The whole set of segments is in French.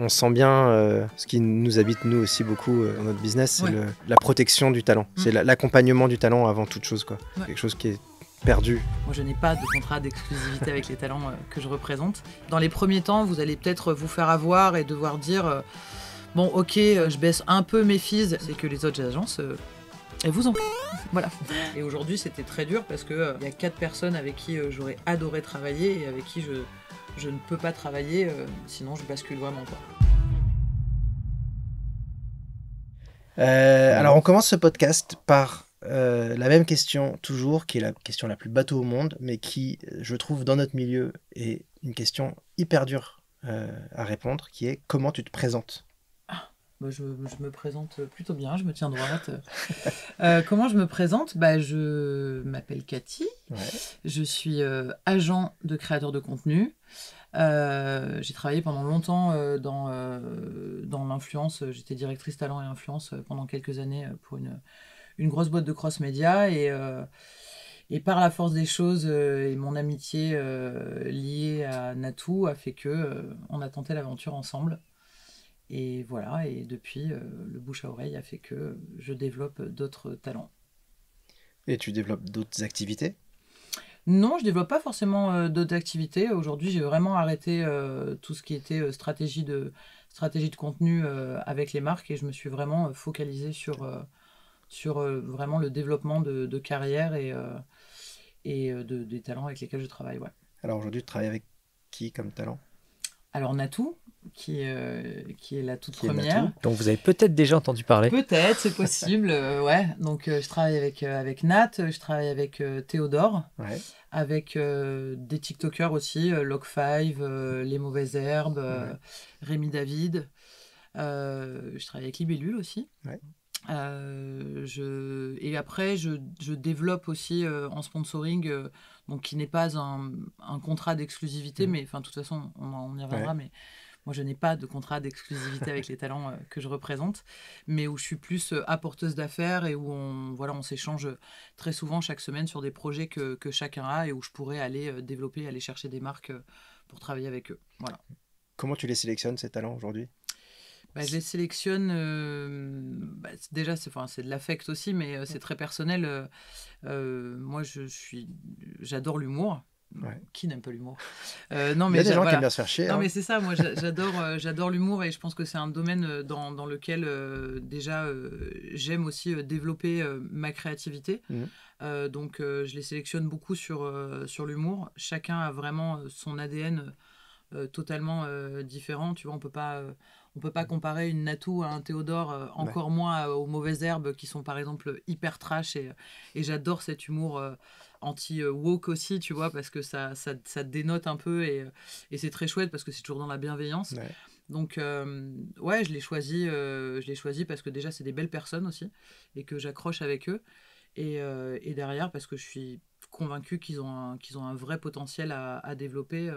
on sent bien euh, ce qui nous habite nous aussi beaucoup euh, dans notre business, c'est la protection du talent. Mm. C'est l'accompagnement du talent avant toute chose, quoi. Quelque chose qui est perdu. Moi, je n'ai pas de contrat d'exclusivité avec les talents euh, que je représente. Dans les premiers temps, vous allez peut-être vous faire avoir et devoir dire bon, ok, je baisse un peu mes fees, c'est que les autres agences elles vous en voilà. Et aujourd'hui, c'était très dur parce qu'il y a quatre personnes avec qui j'aurais adoré travailler et avec qui je je ne peux pas travailler, euh, sinon je bascule vraiment Euh, alors on commence ce podcast par euh, la même question toujours, qui est la question la plus bateau au monde, mais qui, euh, je trouve, dans notre milieu, est une question hyper dure à répondre, qui est comment tu te présentes ah, bah, je, me présente plutôt bien, je me tiens droite. comment je me présente bah, Je m'appelle Cathy, je suis agent de créateur de contenu. Euh, j'ai travaillé pendant longtemps euh, dans, euh, dans l'influence. J'étais directrice talent et influence pendant quelques années pour une, une grosse boîte de cross-média. Et, et par la force des choses et mon amitié liée à Natou a fait que on a tenté l'aventure ensemble. Et voilà, et depuis, le bouche à oreille a fait que je développe d'autres talents. Et tu développes d'autres activités non, je développe pas forcément euh, d'autres activités. Aujourd'hui, j'ai vraiment arrêté euh, tout ce qui était euh, stratégie de stratégie de contenu avec les marques et je me suis vraiment focalisée sur sur vraiment le développement de, carrière et et de, des talents avec lesquels je travaille. Alors aujourd'hui, tu travailles avec qui comme talent Alors Natou qui, euh, qui est la toute première. Donc vous avez peut-être déjà entendu parler. Peut-être, c'est possible, euh, ouais. Donc euh, je travaille avec, avec Nat, je travaille avec Théodore, avec des TikTokers aussi, Log5, Les Mauvaises Herbes, Rémi David. je travaille avec Libellule aussi. je... Et après, je, je développe aussi en sponsoring donc qui n'est pas un, un contrat d'exclusivité, mm. mais enfin, de toute façon, on, y reviendra, mais moi, je n'ai pas de contrat d'exclusivité avec les talents euh, que je représente, mais où je suis plus euh, apporteuse d'affaires et où on, voilà, on s'échange euh, très souvent chaque semaine sur des projets que, que, chacun a et où je pourrais aller développer, aller chercher des marques pour travailler avec eux. Voilà. Comment tu les sélectionnes, ces talents, aujourd'hui bah, je les sélectionne. Bah, déjà, c'est de l'affect aussi, mais c'est très personnel. moi, je suis, j'adore l'humour. Qui n'aime pas l'humour euh, Non, mais il y a des gens qui aiment bien se faire chier. Non, hein. mais c'est ça. Moi, j'adore, euh, j'adore l'humour et je pense que c'est un domaine euh, dans, dans lequel déjà j'aime aussi développer ma créativité. Mmh. donc, je les sélectionne beaucoup sur sur l'humour. Chacun a vraiment son ADN totalement différent. Tu vois, on peut pas on peut pas comparer une Natou à un Théodore, encore moins aux mauvaises herbes qui sont par exemple hyper trash. Et, et j'adore cet humour anti-woke aussi, tu vois, parce que ça, ça, ça dénote un peu et, et c'est très chouette parce que c'est toujours dans la bienveillance. Donc, euh, ouais, je l'ai choisi, euh, choisi parce que déjà, c'est des belles personnes aussi et que j'accroche avec eux. Et, euh, et, derrière, parce que je suis convaincue qu'ils ont, qu'ils ont un vrai potentiel à, à, développer.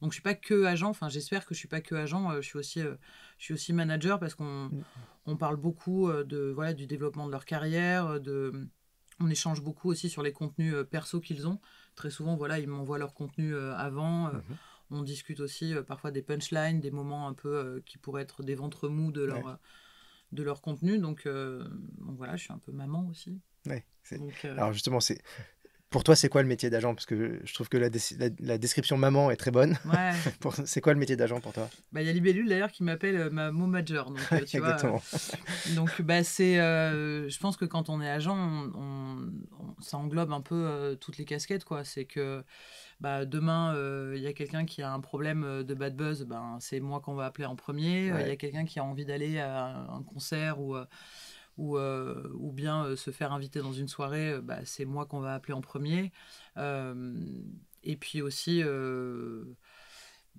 Donc, je suis pas que agent, enfin, j'espère que je suis pas que agent, je, suis aussi, je suis aussi manager parce qu'on mm. on parle beaucoup de, voilà, du développement de leur carrière, de on échange beaucoup aussi sur les contenus euh, perso qu'ils ont. Très souvent, voilà, ils m'envoient leur contenu euh, avant. Euh, mhm. On discute aussi parfois des punchlines, des moments un peu qui pourraient être des ventres mous de leur, de leur contenu. Donc, voilà, je suis un peu maman aussi. Ouais, c'est Alors justement, c'est pour toi, c'est quoi le métier d'agent Parce que je trouve que la, description maman est très bonne. Ouais. c'est quoi le métier d'agent pour toi bah, Il y a Libellule d'ailleurs qui m'appelle euh, ma major. Donc, euh, euh, Exactement. donc bah, c'est, je pense que quand on est agent, on, ça englobe un peu toutes les casquettes. quoi. C'est que bah, demain, il y a quelqu'un qui a un problème de bad buzz, ben, c'est moi qu'on va appeler en premier. Il y a quelqu'un qui a envie d'aller à un concert ou ou, euh, ou bien euh, se faire inviter dans une soirée, euh, bah, c'est moi qu'on va appeler en premier. et puis aussi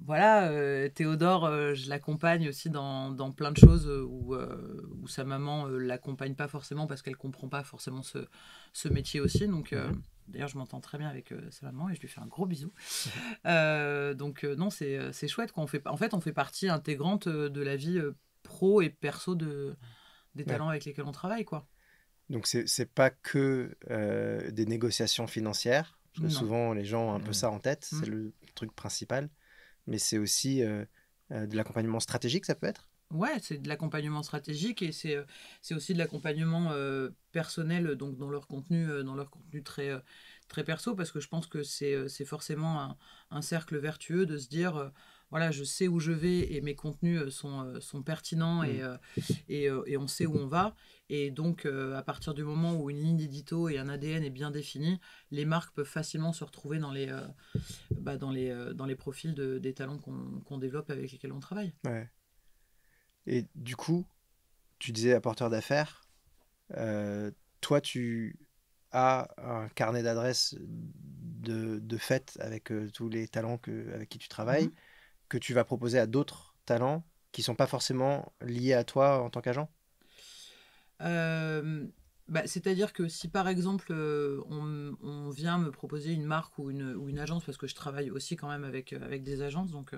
voilà, Théodore, je l'accompagne aussi dans, dans, plein de choses où, où sa maman ne l'accompagne pas forcément parce qu'elle comprend pas forcément ce, ce métier aussi. Donc, mhm. d'ailleurs, je m'entends très bien avec sa maman et je lui fais un gros bisou. donc, non, c'est chouette. qu'on fait, en fait, on fait partie intégrante de la vie pro et perso de, des talents avec lesquels on travaille, quoi. Donc c'est n'est pas que euh, des négociations financières, parce que souvent les gens ont un peu mm. ça en tête, c'est mm. le truc principal, mais c'est aussi euh, euh, de l'accompagnement stratégique, ça peut être Ouais, c'est de l'accompagnement stratégique et c'est aussi de l'accompagnement personnel donc dans leur contenu dans leur contenu très très perso parce que je pense que c'est forcément un, cercle vertueux de se dire voilà, je sais où je vais et mes contenus euh, sont, euh, sont pertinents et, mm. euh, et, et, on sait où on va. Et donc, à partir du moment où une ligne d'édito et un ADN est bien défini, les marques peuvent facilement se retrouver dans les, bah, dans les, dans les profils de, des talents qu'on qu développe avec lesquels on travaille. Ouais. Et du coup, tu disais apporteur d'affaires, toi, tu as un carnet d'adresses de, de fête avec tous les talents que, avec qui tu travailles. Mm-hmm que tu vas proposer à d'autres talents qui sont pas forcément liés à toi en tant qu'agent euh, bah, C'est-à-dire que si par exemple euh, on, vient me proposer une marque ou une, ou une, agence, parce que je travaille aussi quand même avec, euh, avec des agences, donc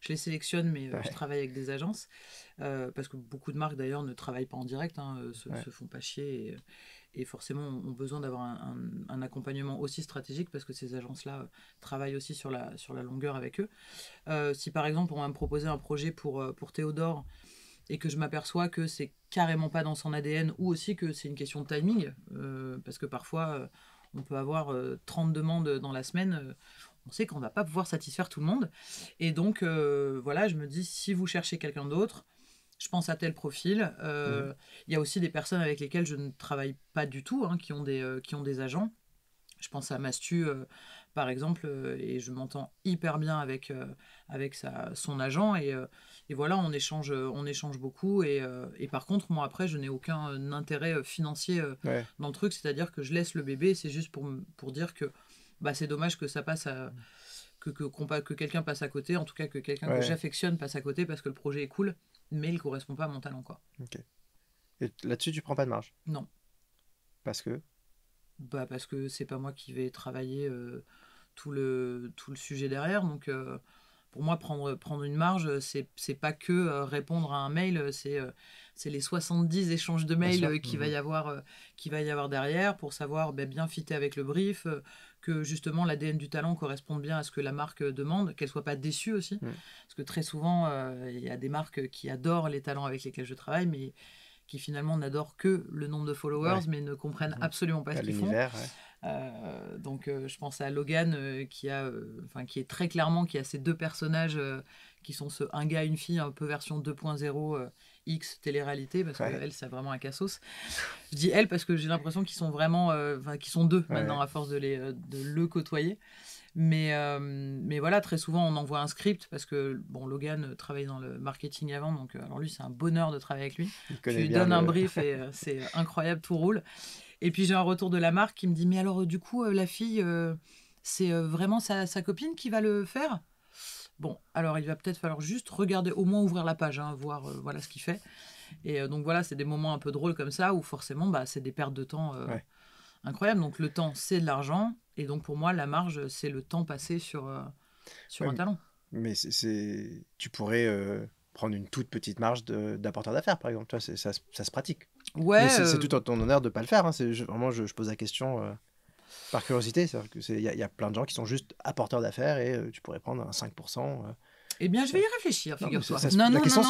je les sélectionne, mais je travaille avec des agences, parce que beaucoup de marques d'ailleurs ne travaillent pas en direct, hein, se, font pas chier et forcément ont besoin d'avoir un, accompagnement aussi stratégique parce que ces agences-là euh, travaillent aussi sur la, sur la longueur avec eux. Euh, si par exemple on va me proposer un projet pour, euh, pour Théodore et que je m'aperçois que c'est carrément pas dans son ADN ou aussi que c'est une question de timing, parce que parfois on peut avoir 30 demandes dans la semaine on sait qu'on ne va pas pouvoir satisfaire tout le monde. Et donc, voilà, je me dis, si vous cherchez quelqu'un d'autre, je pense à tel profil. Euh, il y a aussi des personnes avec lesquelles je ne travaille pas du tout, hein, qui, ont des, euh, qui ont des agents. Je pense à Mastu, euh, par exemple, et je m'entends hyper bien avec, avec sa, son agent. Et, et, voilà, on échange, on échange beaucoup. Et, et par contre, moi, après, je n'ai aucun intérêt financier dans le truc. C'est-à-dire que je laisse le bébé. C'est juste pour, pour dire que bah, c'est dommage que ça passe à que, que, que quelqu'un passe à côté, en tout cas que quelqu'un que j'affectionne passe à côté parce que le projet est cool mais il correspond pas à mon talent, quoi. Ok. Et là-dessus, tu prends pas de marge Non. Parce que Bah parce que c'est pas moi qui vais travailler euh, tout, le, tout le sujet derrière, donc... Euh, pour moi, prendre, prendre une marge, c'est pas que euh, répondre à un mail, c'est c'est les 70 échanges de mails euh, qu'il va, mhm. y avoir, euh, qui va y avoir derrière pour savoir ben, bien fitter avec le brief, euh, que justement l'ADN du talent corresponde bien à ce que la marque demande, qu'elle ne soit pas déçue aussi. Mhm. Parce que très souvent, il y a des marques qui adorent les talents avec lesquels je travaille, mais qui finalement n'adorent que le nombre de followers, mais ne comprennent mhm. absolument pas ce bah, qu'ils font. donc je pense à Logan qui a, qui est très clairement qui a ces deux personnages qui sont ce un gars une fille un peu version 2.0 X télé-réalité, parce que elle, c'est vraiment un cassos. Je dis elle parce que j'ai l'impression qu'ils sont vraiment, euh, enfin, qu'ils sont deux maintenant à force de, les, euh, le côtoyer. Mais, euh, mais voilà, très souvent, on envoie un script parce que bon, Logan travaille dans le marketing avant, donc alors lui, c'est un bonheur de travailler avec lui. Je tu lui donnes un brief et c'est incroyable, tout roule. Et puis j'ai un retour de la marque qui me dit Mais alors, du coup, la fille, c'est vraiment sa, sa, copine qui va le faire Bon, alors il va peut-être falloir juste regarder, au moins ouvrir la page, hein, voir euh, voilà ce qu'il fait. Et euh, donc voilà, c'est des moments un peu drôles comme ça où forcément, bah, c'est des pertes de temps euh, incroyables. Donc le temps, c'est de l'argent. Et donc pour moi, la marge, c'est le temps passé sur, sur un talent. Mais c'est, tu pourrais prendre une toute petite marge d'apporteur d'affaires, par exemple. Toi, ça, ça, se pratique. Ouais. c'est tout en ton honneur de ne pas le faire. Hein. vraiment, je, pose la question. Par curiosité, c'est-à-dire qu'il y, a, y a plein de gens qui sont juste apporteurs d'affaires et euh, tu pourrais prendre un 5%. Euh. eh bien, je vais y réfléchir, figure-toi. la, question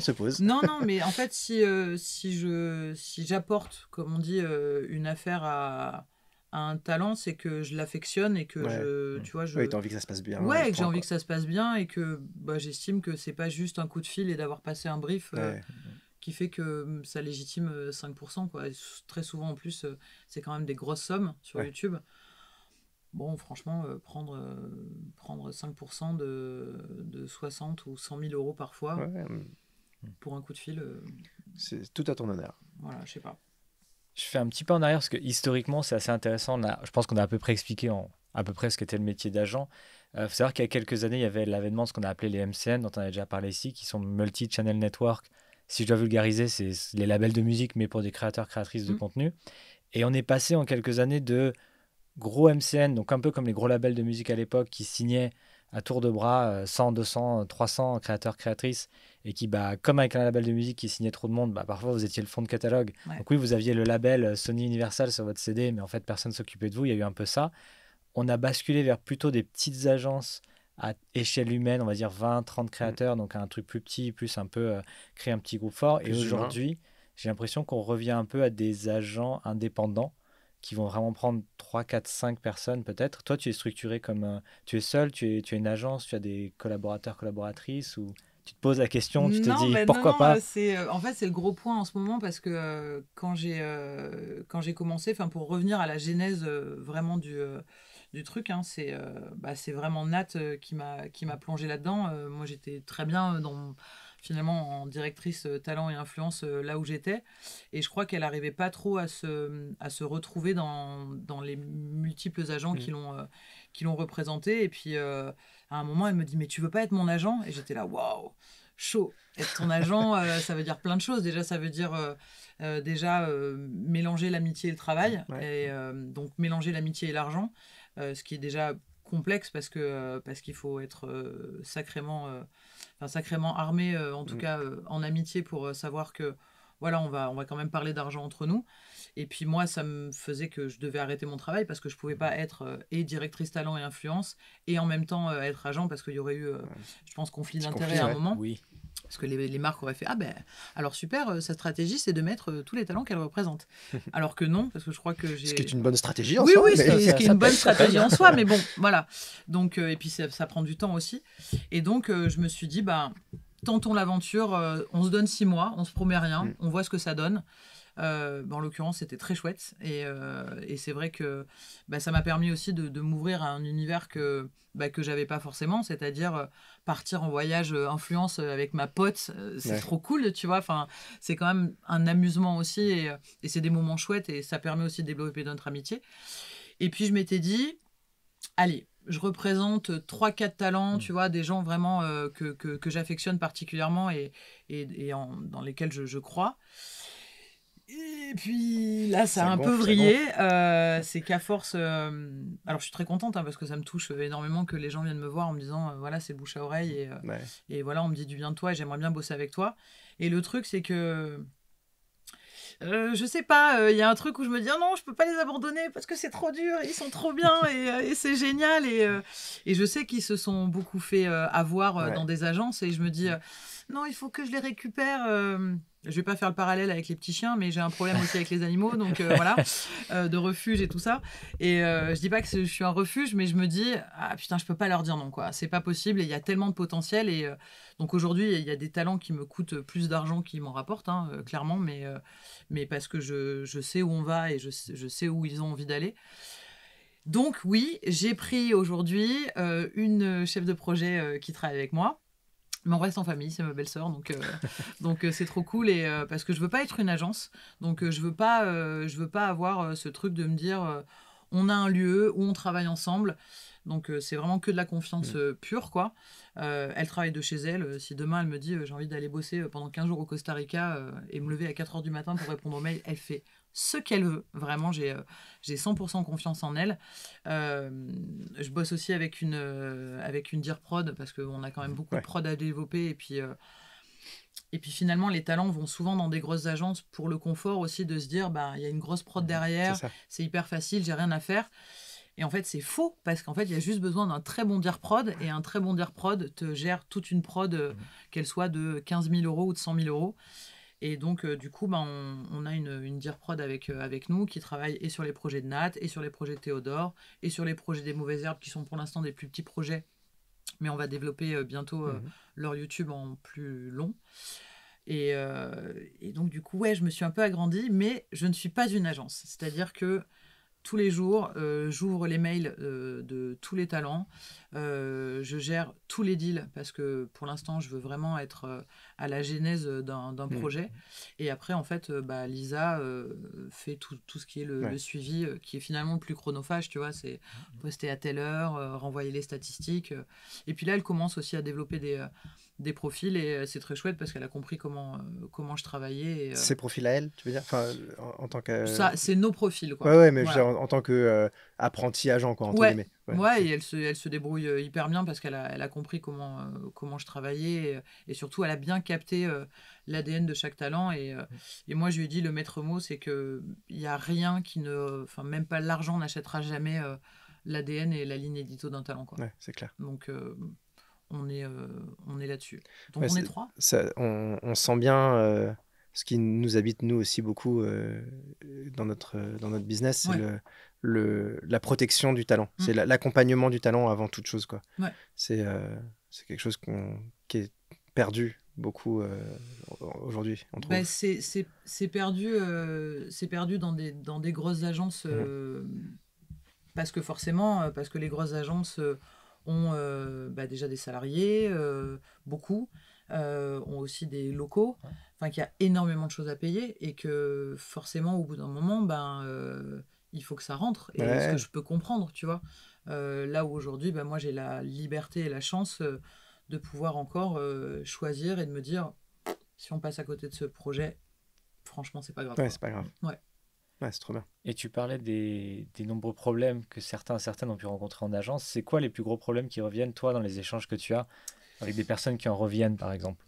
se pose, Non, non, mais en fait, si, euh, si je si j'apporte, comme on dit, une affaire à, un talent, c'est que je l'affectionne et que tu vois, je. Oui, envie que ça se passe bien. Ouais, que j'ai envie que ça se passe bien et que bah, j'estime que c'est pas juste un coup de fil et d'avoir passé un brief qui fait que mm, ça légitime 5%. Euh, quoi. très souvent, en plus, euh, c'est quand même des grosses sommes sur YouTube. Bon, franchement, euh, prendre, prendre 5% de, de 60 ou 100 000 euros parfois mm. pour un coup de fil. C'est tout à ton honneur. voilà, je sais pas. Je fais un petit pas en arrière parce que historiquement, c'est assez intéressant. là je pense qu'on a à peu près expliqué en, à peu près ce qu'était le métier d'agent. Il faut savoir qu'il y a quelques années, il y avait l'avènement de ce qu'on a appelé les MCN, dont on a déjà parlé ici, qui sont Multi-Channel Network, si je dois vulgariser, c'est les labels de musique, mais pour des créateurs, créatrices de mmh. contenu. Et on est passé en quelques années de gros MCN, donc un peu comme les gros labels de musique à l'époque, qui signaient à tour de bras 100, 200, 300 créateurs, créatrices, et qui, bah, comme avec un label de musique qui signait trop de monde, bah, parfois vous étiez le fond de catalogue. Donc oui, vous aviez le label euh, Sony Universal sur votre CD, mais en fait, personne s'occupait de vous, il y a eu un peu ça. On a basculé vers plutôt des petites agences à échelle humaine, on va dire 20, 30 mm. créateurs, donc un truc plus petit, plus un peu euh, créer un petit groupe fort. et aujourd'hui, j'ai l'impression qu'on revient un peu à des agents indépendants qui vont vraiment prendre 3, 4, 5 personnes peut-être. Toi, tu es structuré comme... un, euh, tu es seul, tu es, tu es une agence, tu as des collaborateurs, collaboratrices ou tu te poses la question, tu te dis pourquoi pas euh, c'est, En fait, c'est le gros point en ce moment parce que quand, j'ai, quand j'ai commencé, pour revenir à la genèse vraiment du, du truc. Hein. Euh, bah, c'est vraiment Nat euh, qui m'a plongé là-dedans. Euh, moi, j'étais très bien dans, finalement en directrice talent et influence là où j'étais. Et je crois qu'elle n'arrivait pas trop à se, à retrouver dans, les multiples agents qui mmh. l'ont qui l'ont représenté. Et puis, à un moment, elle me dit Mais tu veux pas être mon agent Et j'étais là Waouh chaud. Être ton agent, ça veut dire plein de choses. Déjà, ça veut dire déjà mélanger l'amitié et le travail, et donc mélanger l'amitié et l'argent. Euh, ce qui est déjà complexe parce que euh, parce qu'il faut être euh, sacrément enfin, sacrément armé en tout mm. cas en amitié pour savoir que voilà, on va, on va quand même parler d'argent entre nous. Et puis moi, ça me faisait que je devais arrêter mon travail parce que je pouvais pas mm. être et directrice talent et influence et en même temps être agent parce qu'il y aurait eu, je pense, conflit d'intérêt à un moment. Oui. Parce que les, marques auraient fait Ah ben, alors super, euh, sa stratégie, c'est de mettre euh, tous les talents qu'elle représente. Alors que non, parce que je crois que j'ai. Ce qui est une bonne stratégie en soi. Oui, oui, ce qui est, une bonne stratégie en soi, mais bon, voilà. Donc, euh, et puis ça, prend du temps aussi. Et donc, je me suis dit, bah, tentons l'aventure, on se donne six mois, on se promet rien, mm. on voit ce que ça donne. Euh, bah, en l'occurrence, c'était très chouette. Et, euh, c'est vrai que bah, ça m'a permis aussi de, m'ouvrir à un univers que bah, que j'avais pas forcément, c'est-à-dire euh, partir en voyage influence avec ma pote. c'est trop cool, tu vois. Enfin, c'est quand même un amusement aussi. Et, c'est des moments chouettes. Et ça permet aussi de développer notre amitié. Et puis, je m'étais dit, allez, je représente 3-4 talents, mm. tu vois, des gens vraiment que, que, j'affectionne particulièrement et, et, dans lesquels je, je crois. Et puis là, ça a un peu vrillé. Euh, c'est qu'à force. Euh, alors, je suis très contente hein, parce que ça me touche énormément que les gens viennent me voir en me disant euh, voilà, c'est bouche à oreille et, voilà, on me dit du bien de toi et j'aimerais bien bosser avec toi. Et le truc, c'est que. je sais pas, il y a un truc où je me dis ah non, je peux pas les abandonner parce que c'est trop dur, ils sont trop bien et, c'est génial. Et, je sais qu'ils se sont beaucoup fait avoir dans des agences et je me dis non, il faut que je les récupère. Euh, je vais pas faire le parallèle avec les petits chiens, mais j'ai un problème aussi avec les animaux, donc euh, voilà, euh, de refuge et tout ça. Et je dis pas que je suis un refuge, mais je me dis ah putain, je peux pas leur dire non quoi, c'est pas possible. il y a tellement de potentiel et donc aujourd'hui il y a des talents qui me coûtent plus d'argent qu'ils m'en rapportent hein, clairement, mais parce que je, sais où on va et je, sais où ils ont envie d'aller. Donc oui, j'ai pris aujourd'hui une chef de projet qui travaille avec moi mais on reste en famille, c'est ma belle-sœur, donc euh, donc euh, c'est trop cool et euh, parce que je veux pas être une agence, donc je veux pas je veux pas avoir ce truc de me dire on a un lieu où on travaille ensemble, donc c'est vraiment que de la confiance mm. pure quoi. elle travaille de chez elle. Si demain elle me dit j'ai envie d'aller bosser pendant 15 jours au Costa Rica et me lever à 4 heures du matin pour répondre aux mails, elle fait ce qu'elle veut. Vraiment, j'ai 100% euh, confiance en elle. Euh, je bosse aussi avec une, euh, avec une dire prod parce qu'on a quand même beaucoup de prod à développer. Et puis, et puis finalement, les talents vont souvent dans des grosses agences pour le confort aussi de se dire bah, il y a une grosse prod mmh, derrière, c'est hyper facile, j'ai rien à faire. Et en fait, c'est faux parce qu'en fait, il y a juste besoin d'un très bon dire prod et un très bon dire prod te gère toute une prod, mmh. qu'elle soit de 15 000 euros ou de 100 000 euros. Et donc, euh, du coup, bah, on, a une, dire prod avec, euh, avec nous qui travaille et sur les projets de Nat, et sur les projets de Théodore, et sur les projets des mauvaises herbes qui sont pour l'instant des plus petits projets. Mais on va développer euh, bientôt mhm. leur YouTube en plus long. Et, et, donc, du coup, ouais, je me suis un peu agrandie, mais je ne suis pas une agence. C'est-à-dire que tous les jours, euh, j'ouvre les mails euh, de tous les talents. Euh, je gère tous les deals parce que pour l'instant, je veux vraiment être à la genèse d'un mmh. projet. Et après, en fait, bah, Lisa fait tout, ce qui est le, le suivi, qui est finalement le plus chronophage, tu vois. C'est poster à telle heure, renvoyer les statistiques. Et puis là, elle commence aussi à développer des, des profils et euh, c'est très chouette parce qu'elle a compris comment, euh, comment je travaillais. Euh, Ses profils à elle, tu veux dire enfin, en, tant que... Ça, c'est nos profils. Quoi. Ouais, mais en, tant que apprenti agent, quoi, entre ouais. Ouais, et elle se, elle se débrouille hyper bien parce qu'elle a, elle a compris comment, comment je travaillais et, surtout elle a bien capté l'ADN de chaque talent. Et, moi, je lui ai dit le maître mot, c'est qu'il n'y a rien qui ne. Enfin, même pas l'argent n'achètera jamais l'ADN et la ligne édito d'un talent. Quoi. c'est clair. Donc, on est, euh, on est là-dessus. Donc on est, trois. on, sent bien euh, ce qui nous habite nous aussi beaucoup euh, dans notre dans notre business, c'est le, la protection du talent, mmh. c'est l'accompagnement du talent avant toute chose C'est quelque chose qu'on qui est perdu beaucoup aujourd'hui. Bah, c'est perdu c'est perdu dans des dans des grosses agences mmh. parce que forcément parce que les grosses agences ont euh, bah, déjà des salariés, euh, beaucoup, euh, ont aussi des locaux, enfin qu'il y a énormément de choses à payer et que forcément au bout d'un moment, ben, il faut que ça rentre. Et ce que je peux comprendre, tu vois. là où aujourd'hui, ben, moi j'ai la liberté et la chance de pouvoir encore choisir et de me dire si on passe à côté de ce projet, franchement c'est pas grave. Ouais, c'est pas grave. Ouais c'est trop bien. Et tu parlais des, nombreux problèmes que certains certaines ont pu rencontrer en agence. C'est quoi les plus gros problèmes qui reviennent, toi, dans les échanges que tu as avec des personnes qui en reviennent, par exemple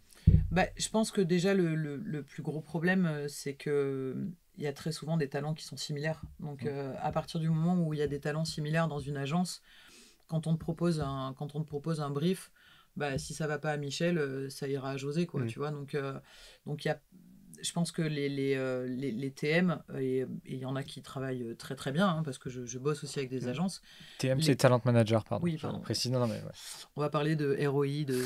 bah, Je pense que déjà, le, plus gros problème, euh, c'est que euh, y a très souvent des talents qui sont similaires. Donc, mmh. euh, à partir du moment où il y a des talents similaires dans une agence, quand on te propose un, quand on te propose un brief, bah, si ça va pas à Michel, ça ira à José, quoi, mmh. tu vois. Donc, donc il y a je pense que les, les, euh, les, TM, et il y en a qui travaillent euh, très très bien, hein, parce que je, je, bosse aussi avec des mm. agences. TM, c'est Talent Manager, pardon. Oui, pardon. On va parler de ROI, de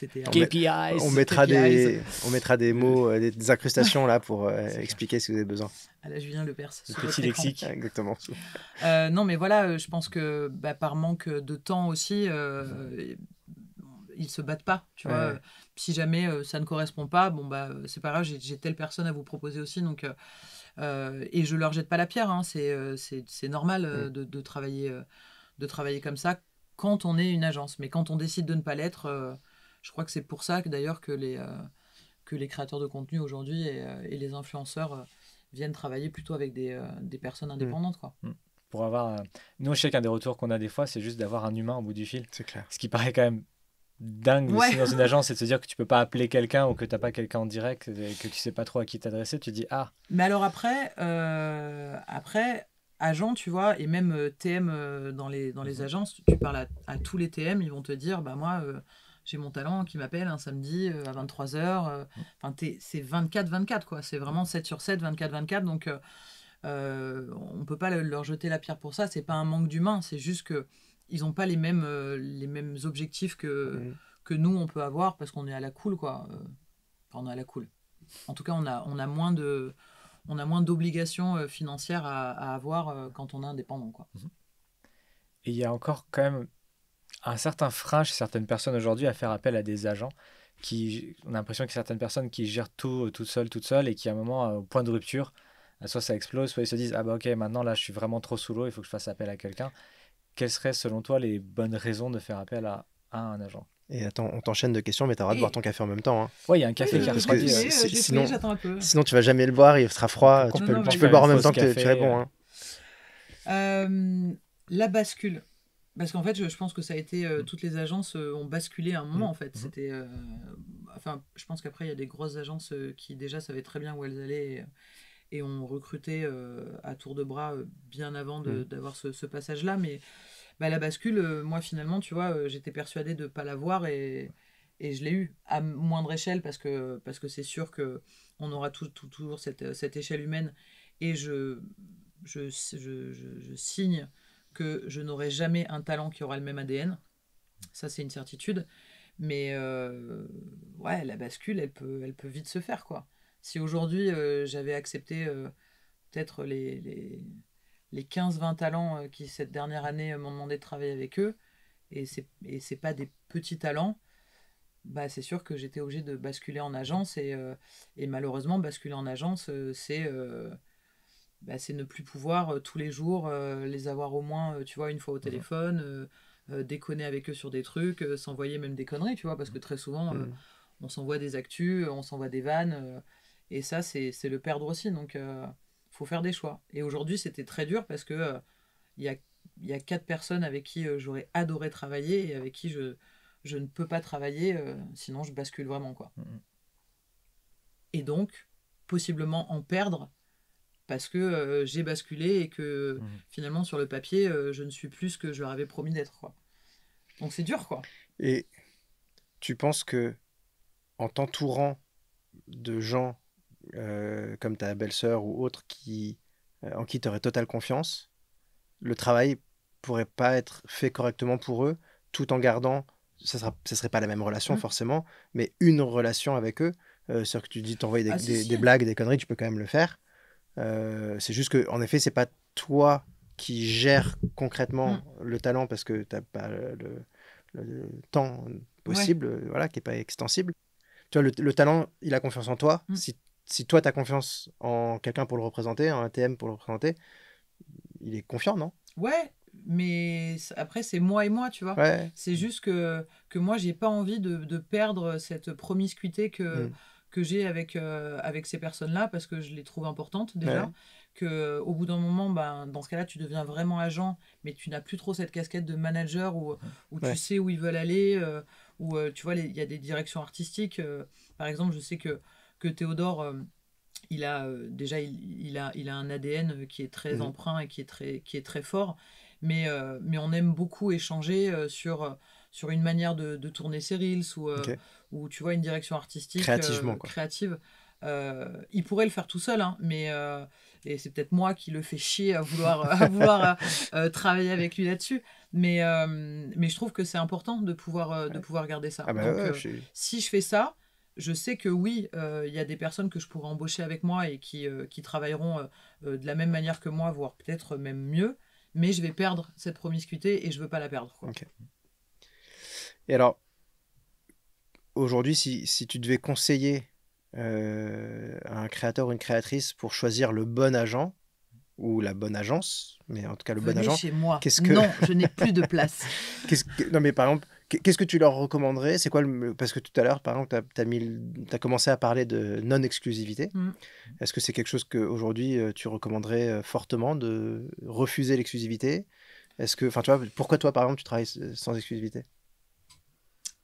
CTA. KPIs. On mettra, Des, on mettra des mots, euh, des, incrustations là pour expliquer si vous avez besoin. Ah là, Julien Lepers. Le petit lexique. Exactement. non, mais voilà, je pense que bah, par manque de temps aussi, ils se battent pas, tu vois si jamais euh, ça ne correspond pas, bon bah euh, c'est pas grave, j'ai telle personne à vous proposer aussi. Donc, euh, et je leur jette pas la pierre, hein, c'est normal mm. de, travailler, de travailler comme ça quand on est une agence. Mais quand on décide de ne pas l'être, je crois que c'est pour ça que d'ailleurs que, les que les créateurs de contenu aujourd'hui et, les influenceurs viennent travailler plutôt avec des, personnes mm. indépendantes. Quoi. Mm. pour avoir. Nous, je sais qu'un des retours qu'on a des fois, c'est juste d'avoir un humain au bout du fil. C'est clair. Ce qui paraît quand même dingue dans une agence, c'est de se dire que tu peux pas appeler quelqu'un ou que t'as pas quelqu'un en direct, et que tu sais pas trop à qui t'adresser. Tu dis ah. Mais alors après, euh, après agent, tu vois, et même euh, TM euh, dans les dans les mhm. agences, tu parles à, tous les TM, ils vont te dire bah moi. j'ai mon talent qui m'appelle un samedi à 23h. Mhm. Enfin, c'est 24-24, quoi. C'est vraiment 7 sur 7, 24-24. Donc, on peut pas leur jeter la pierre pour ça. C'est pas un manque d'humain. C'est juste que ils n'ont pas les mêmes, euh, les mêmes objectifs que, mm. que nous, on peut avoir parce qu'on est à la cool, quoi. Euh, on est à la cool. En tout cas, on a, on a moins de on a moins d'obligations euh, financières à, à, avoir quand on est indépendant. Quoi. Mm-hmm. Et il y a encore quand même un certain frein chez certaines personnes aujourd'hui à faire appel à des agents. Qui, on a l'impression que certaines personnes qui gèrent tout toutes seules, toutes seules, et qui à un moment, au point de rupture, soit ça explose, soit ils se disent Ah bah ok, maintenant là je suis vraiment trop sous l'eau, il faut que je fasse appel à quelqu'un quelles seraient selon toi les bonnes raisons de faire appel à, un agent et attends, on t'enchaîne de questions, mais t'as le droit de boire ton café en même temps. Hein. Ouais, il y a un café qui arrive. sinon, sinon, tu vas jamais le boire, il sera froid. tu peux, le boire en même temps que tu réponds. Hein. Euh, la bascule. Parce qu'en fait, je, pense que ça a été. Euh, mm. toutes les agences euh, ont basculé à un moment, mm. en fait. Mm. C'était. enfin, je pense qu'après, il y a des grosses agences qui déjà savaient très bien où elles allaient et on recrutait euh, à tour de bras euh, bien avant mm. d'avoir ce, passage-là. Mais bah, la bascule, euh, moi finalement, tu vois, j'étais persuadée de ne pas l'avoir et, et je l'ai eu à moindre échelle parce que parce que c'est sûr que on aura tout, tout, toujours cette, cette, échelle humaine et je je, je, signe que je n'aurai jamais un talent qui aura le même ADN ça c'est une certitude mais ouais la bascule elle peut elle peut vite se faire quoi si aujourd'hui euh, j'avais accepté euh, peut-être les, 15-20 talents euh, qui cette dernière année m'ont demandé de travailler avec eux, et c'est n'est pas des petits talents, bah, c'est sûr que j'étais obligée de basculer en agence. Et, malheureusement, basculer en agence, bah, c'est ne plus pouvoir tous les jours les avoir au moins, tu vois, une fois au mmh téléphone, déconner avec eux sur des trucs, s'envoyer même des conneries, tu vois, parce que mmh. très souvent, mmh. on s'envoie des actus, on s'envoie des vannes. Et ça, c'est le perdre aussi. Donc, euh, faut faire des choix. Et aujourd'hui, c'était très dur parce que il euh, y, a, quatre personnes avec qui euh, j'aurais adoré travailler et avec qui je, je ne peux pas travailler, euh, sinon je bascule vraiment. quoi. Mmh, mmh. Et donc, possiblement en perdre parce que j'ai basculé et que mmh. finalement, sur le papier, je ne suis plus ce que je leur avais promis d'être. Donc, c'est dur. quoi. Et tu penses que en t'entourant de gens euh, comme ta belle-sœur ou autre, qui, euh, en qui tu aurais totale confiance, le travail pourrait pas être fait correctement pour eux, tout en gardant, ce ne serait pas la même relation mmh. forcément, mais une relation avec eux. Euh, cest que tu dis t'envoyer des, ah, des, blagues, des conneries, tu peux quand même le faire. Euh, c'est juste que, en effet, c'est pas toi qui gères concrètement mmh. le talent parce que tu n'as pas le, temps possible, voilà, qui est pas extensible. Tu vois, le, talent, il a confiance en toi. Mmh. Si si toi, tu as confiance en quelqu'un pour le représenter, en un TM pour le représenter, il est confiant, non Ouais, mais après, c'est moi et moi, tu vois. C'est juste que, que moi, j'ai pas envie de, perdre cette promiscuité que, hmm. que j'ai avec, euh, avec ces personnes-là, parce que je les trouve importantes déjà. Que, au bout d'un moment, ben, dans ce cas-là, tu deviens vraiment agent, mais tu n'as plus trop cette casquette de manager où, où tu sais où ils veulent aller, euh, où euh, tu vois, il y a des directions artistiques. par exemple, je sais que Théodore, euh, il a euh, déjà il, a, il a un ADN euh, qui est très mhm. emprunt et qui est très, qui est très fort. Mais, mais on aime beaucoup échanger sur sur une manière de, tourner ses ou, tu vois une direction artistique créative. il pourrait le faire tout seul, hein, mais et c'est peut-être moi qui le fais chier à vouloir, travailler avec lui là-dessus. Mais, mais je trouve que c'est important de pouvoir, de pouvoir garder ça. Ah bah si je fais ça, je sais que oui, euh, il y a des personnes que je pourrais embaucher avec moi et qui, euh, qui travailleront euh, de la même manière que moi, voire peut-être même mieux, mais je vais perdre cette promiscuité et je veux pas la perdre. Et alors, aujourd'hui, si, si, tu devais conseiller à un créateur ou une créatrice pour choisir le bon agent, ou la bonne agence, mais en tout cas le bon agent. chez moi. Qu'est-ce que... Non, je n'ai plus de place. Non, mais par exemple, Qu'est-ce que tu leur recommanderais C'est quoi Parce que tout à l'heure, par exemple, tu as, commencé à parler de non-exclusivité. Mm. Est-ce que c'est quelque chose qu'aujourd'hui, euh, tu recommanderais euh, fortement de refuser l'exclusivité Est-ce que... Enfin, tu vois, pourquoi toi, par exemple, tu travailles sans exclusivité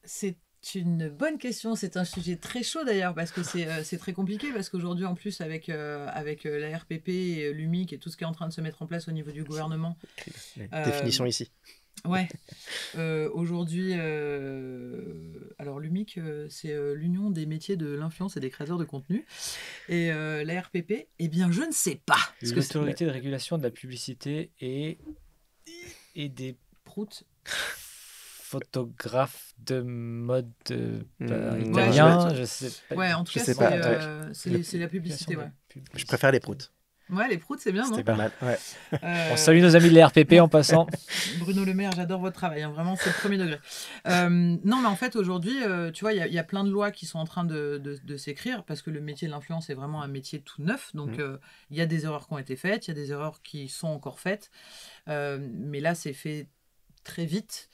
C'est une bonne question. C'est un sujet très chaud d'ailleurs parce que c'est euh, très compliqué parce qu'aujourd'hui en plus avec, avec la RPP, l'UMIC et tout ce qui est en train de se mettre en place au niveau du gouvernement. Définition ici. Ouais. Euh, aujourd'hui, euh, alors l'UMIC, euh, c'est l'union des métiers de l'influence et des créateurs de contenu. Et la RPP, eh bien, je ne sais pas. L'autorité de régulation de la publicité et, et des proutes photographes de mode hmm. italien, je, ne sais pas. Ouais, en tout cas, c'est la publicité. Ouais. Je préfère les proutes. Ouais, les proutes, c'est bien, non pas mal. Euh, On salue nos amis de l'RPP en passant. Bruno Le Maire, j'adore votre travail, hein, vraiment, c'est le premier degré. Euh, non, mais en fait, aujourd'hui, euh, tu vois, il y, a plein de lois qui sont en train de, s'écrire parce que le métier de l'influence est vraiment un métier tout neuf. Donc, mm. il y a des erreurs qui ont été faites, il y a des erreurs qui sont encore faites. mais là, c'est fait très vite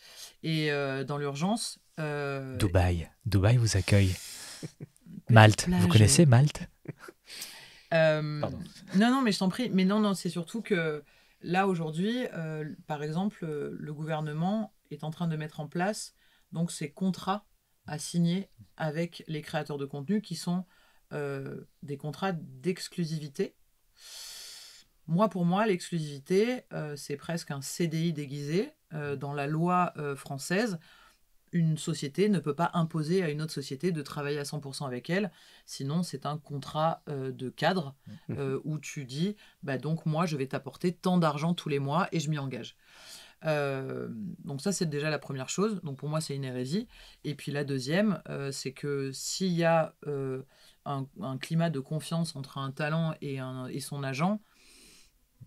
et dans l'urgence. Dubaï, Dubaï vous accueille. Malte, vous connaissez Malte euh, non, non, mais je t'en prie. Mais non, non, c'est surtout que là, aujourd'hui, euh, par exemple, euh, le gouvernement est en train de mettre en place donc ces contrats à signer avec les créateurs de contenu qui sont des contrats d'exclusivité. Moi, pour moi, l'exclusivité, c'est presque un CDI déguisé. dans la loi française, une société ne peut pas imposer à une autre société de travailler à 100% avec elle, sinon c'est un contrat euh, de cadre mmh. euh, où tu dis, bah donc moi je vais t'apporter tant d'argent tous les mois et je m'y engage. Euh, donc ça c'est déjà la première chose, donc pour moi c'est une hérésie. Et puis la deuxième, c'est que s'il y a un, climat de confiance entre un talent et son agent,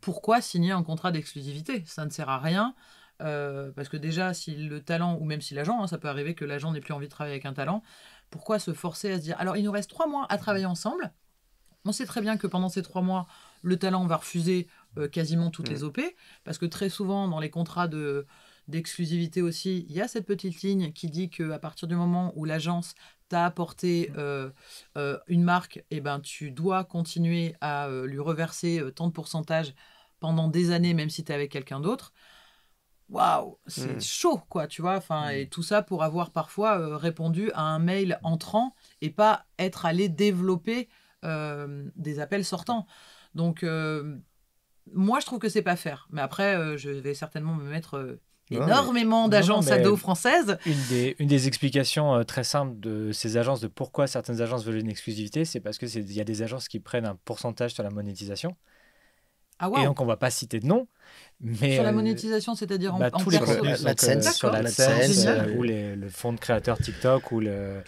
pourquoi signer un contrat d'exclusivité Ça ne sert à rien. Euh, parce que déjà, si le talent, ou même si l'agent, hein, ça peut arriver que l'agent n'ait plus envie de travailler avec un talent, pourquoi se forcer à se dire, alors il nous reste trois mois à travailler mm. ensemble, on sait très bien que pendant ces trois mois, le talent va refuser euh, quasiment toutes les mm. OP, parce que très souvent dans les contrats d'exclusivité aussi, il y a cette petite ligne qui dit qu'à partir du moment où l'agence t'a apporté mm. euh, une marque, eh ben tu dois continuer à lui reverser tant de pourcentage pendant des années, même si tu es avec quelqu'un d'autre waouh, c'est hmm. chaud, quoi, tu vois. Enfin, et hmm. tout ça pour avoir parfois euh, répondu à un mail entrant et pas être allé développer euh, des appels sortants. Donc, euh, moi, je trouve que c'est pas faire. Mais après, je vais certainement me mettre énormément d'agences ados françaises. Une des, explications très simples de ces agences, de pourquoi certaines agences veulent une exclusivité, c'est parce qu'il y a des agences qui prennent un pourcentage sur la monétisation. Ah, et donc, on va pas citer de nom. Mais sur la euh, monétisation, c'est-à-dire en, bah, tous sur la ou le fonds de créateurs TikTok, ou le.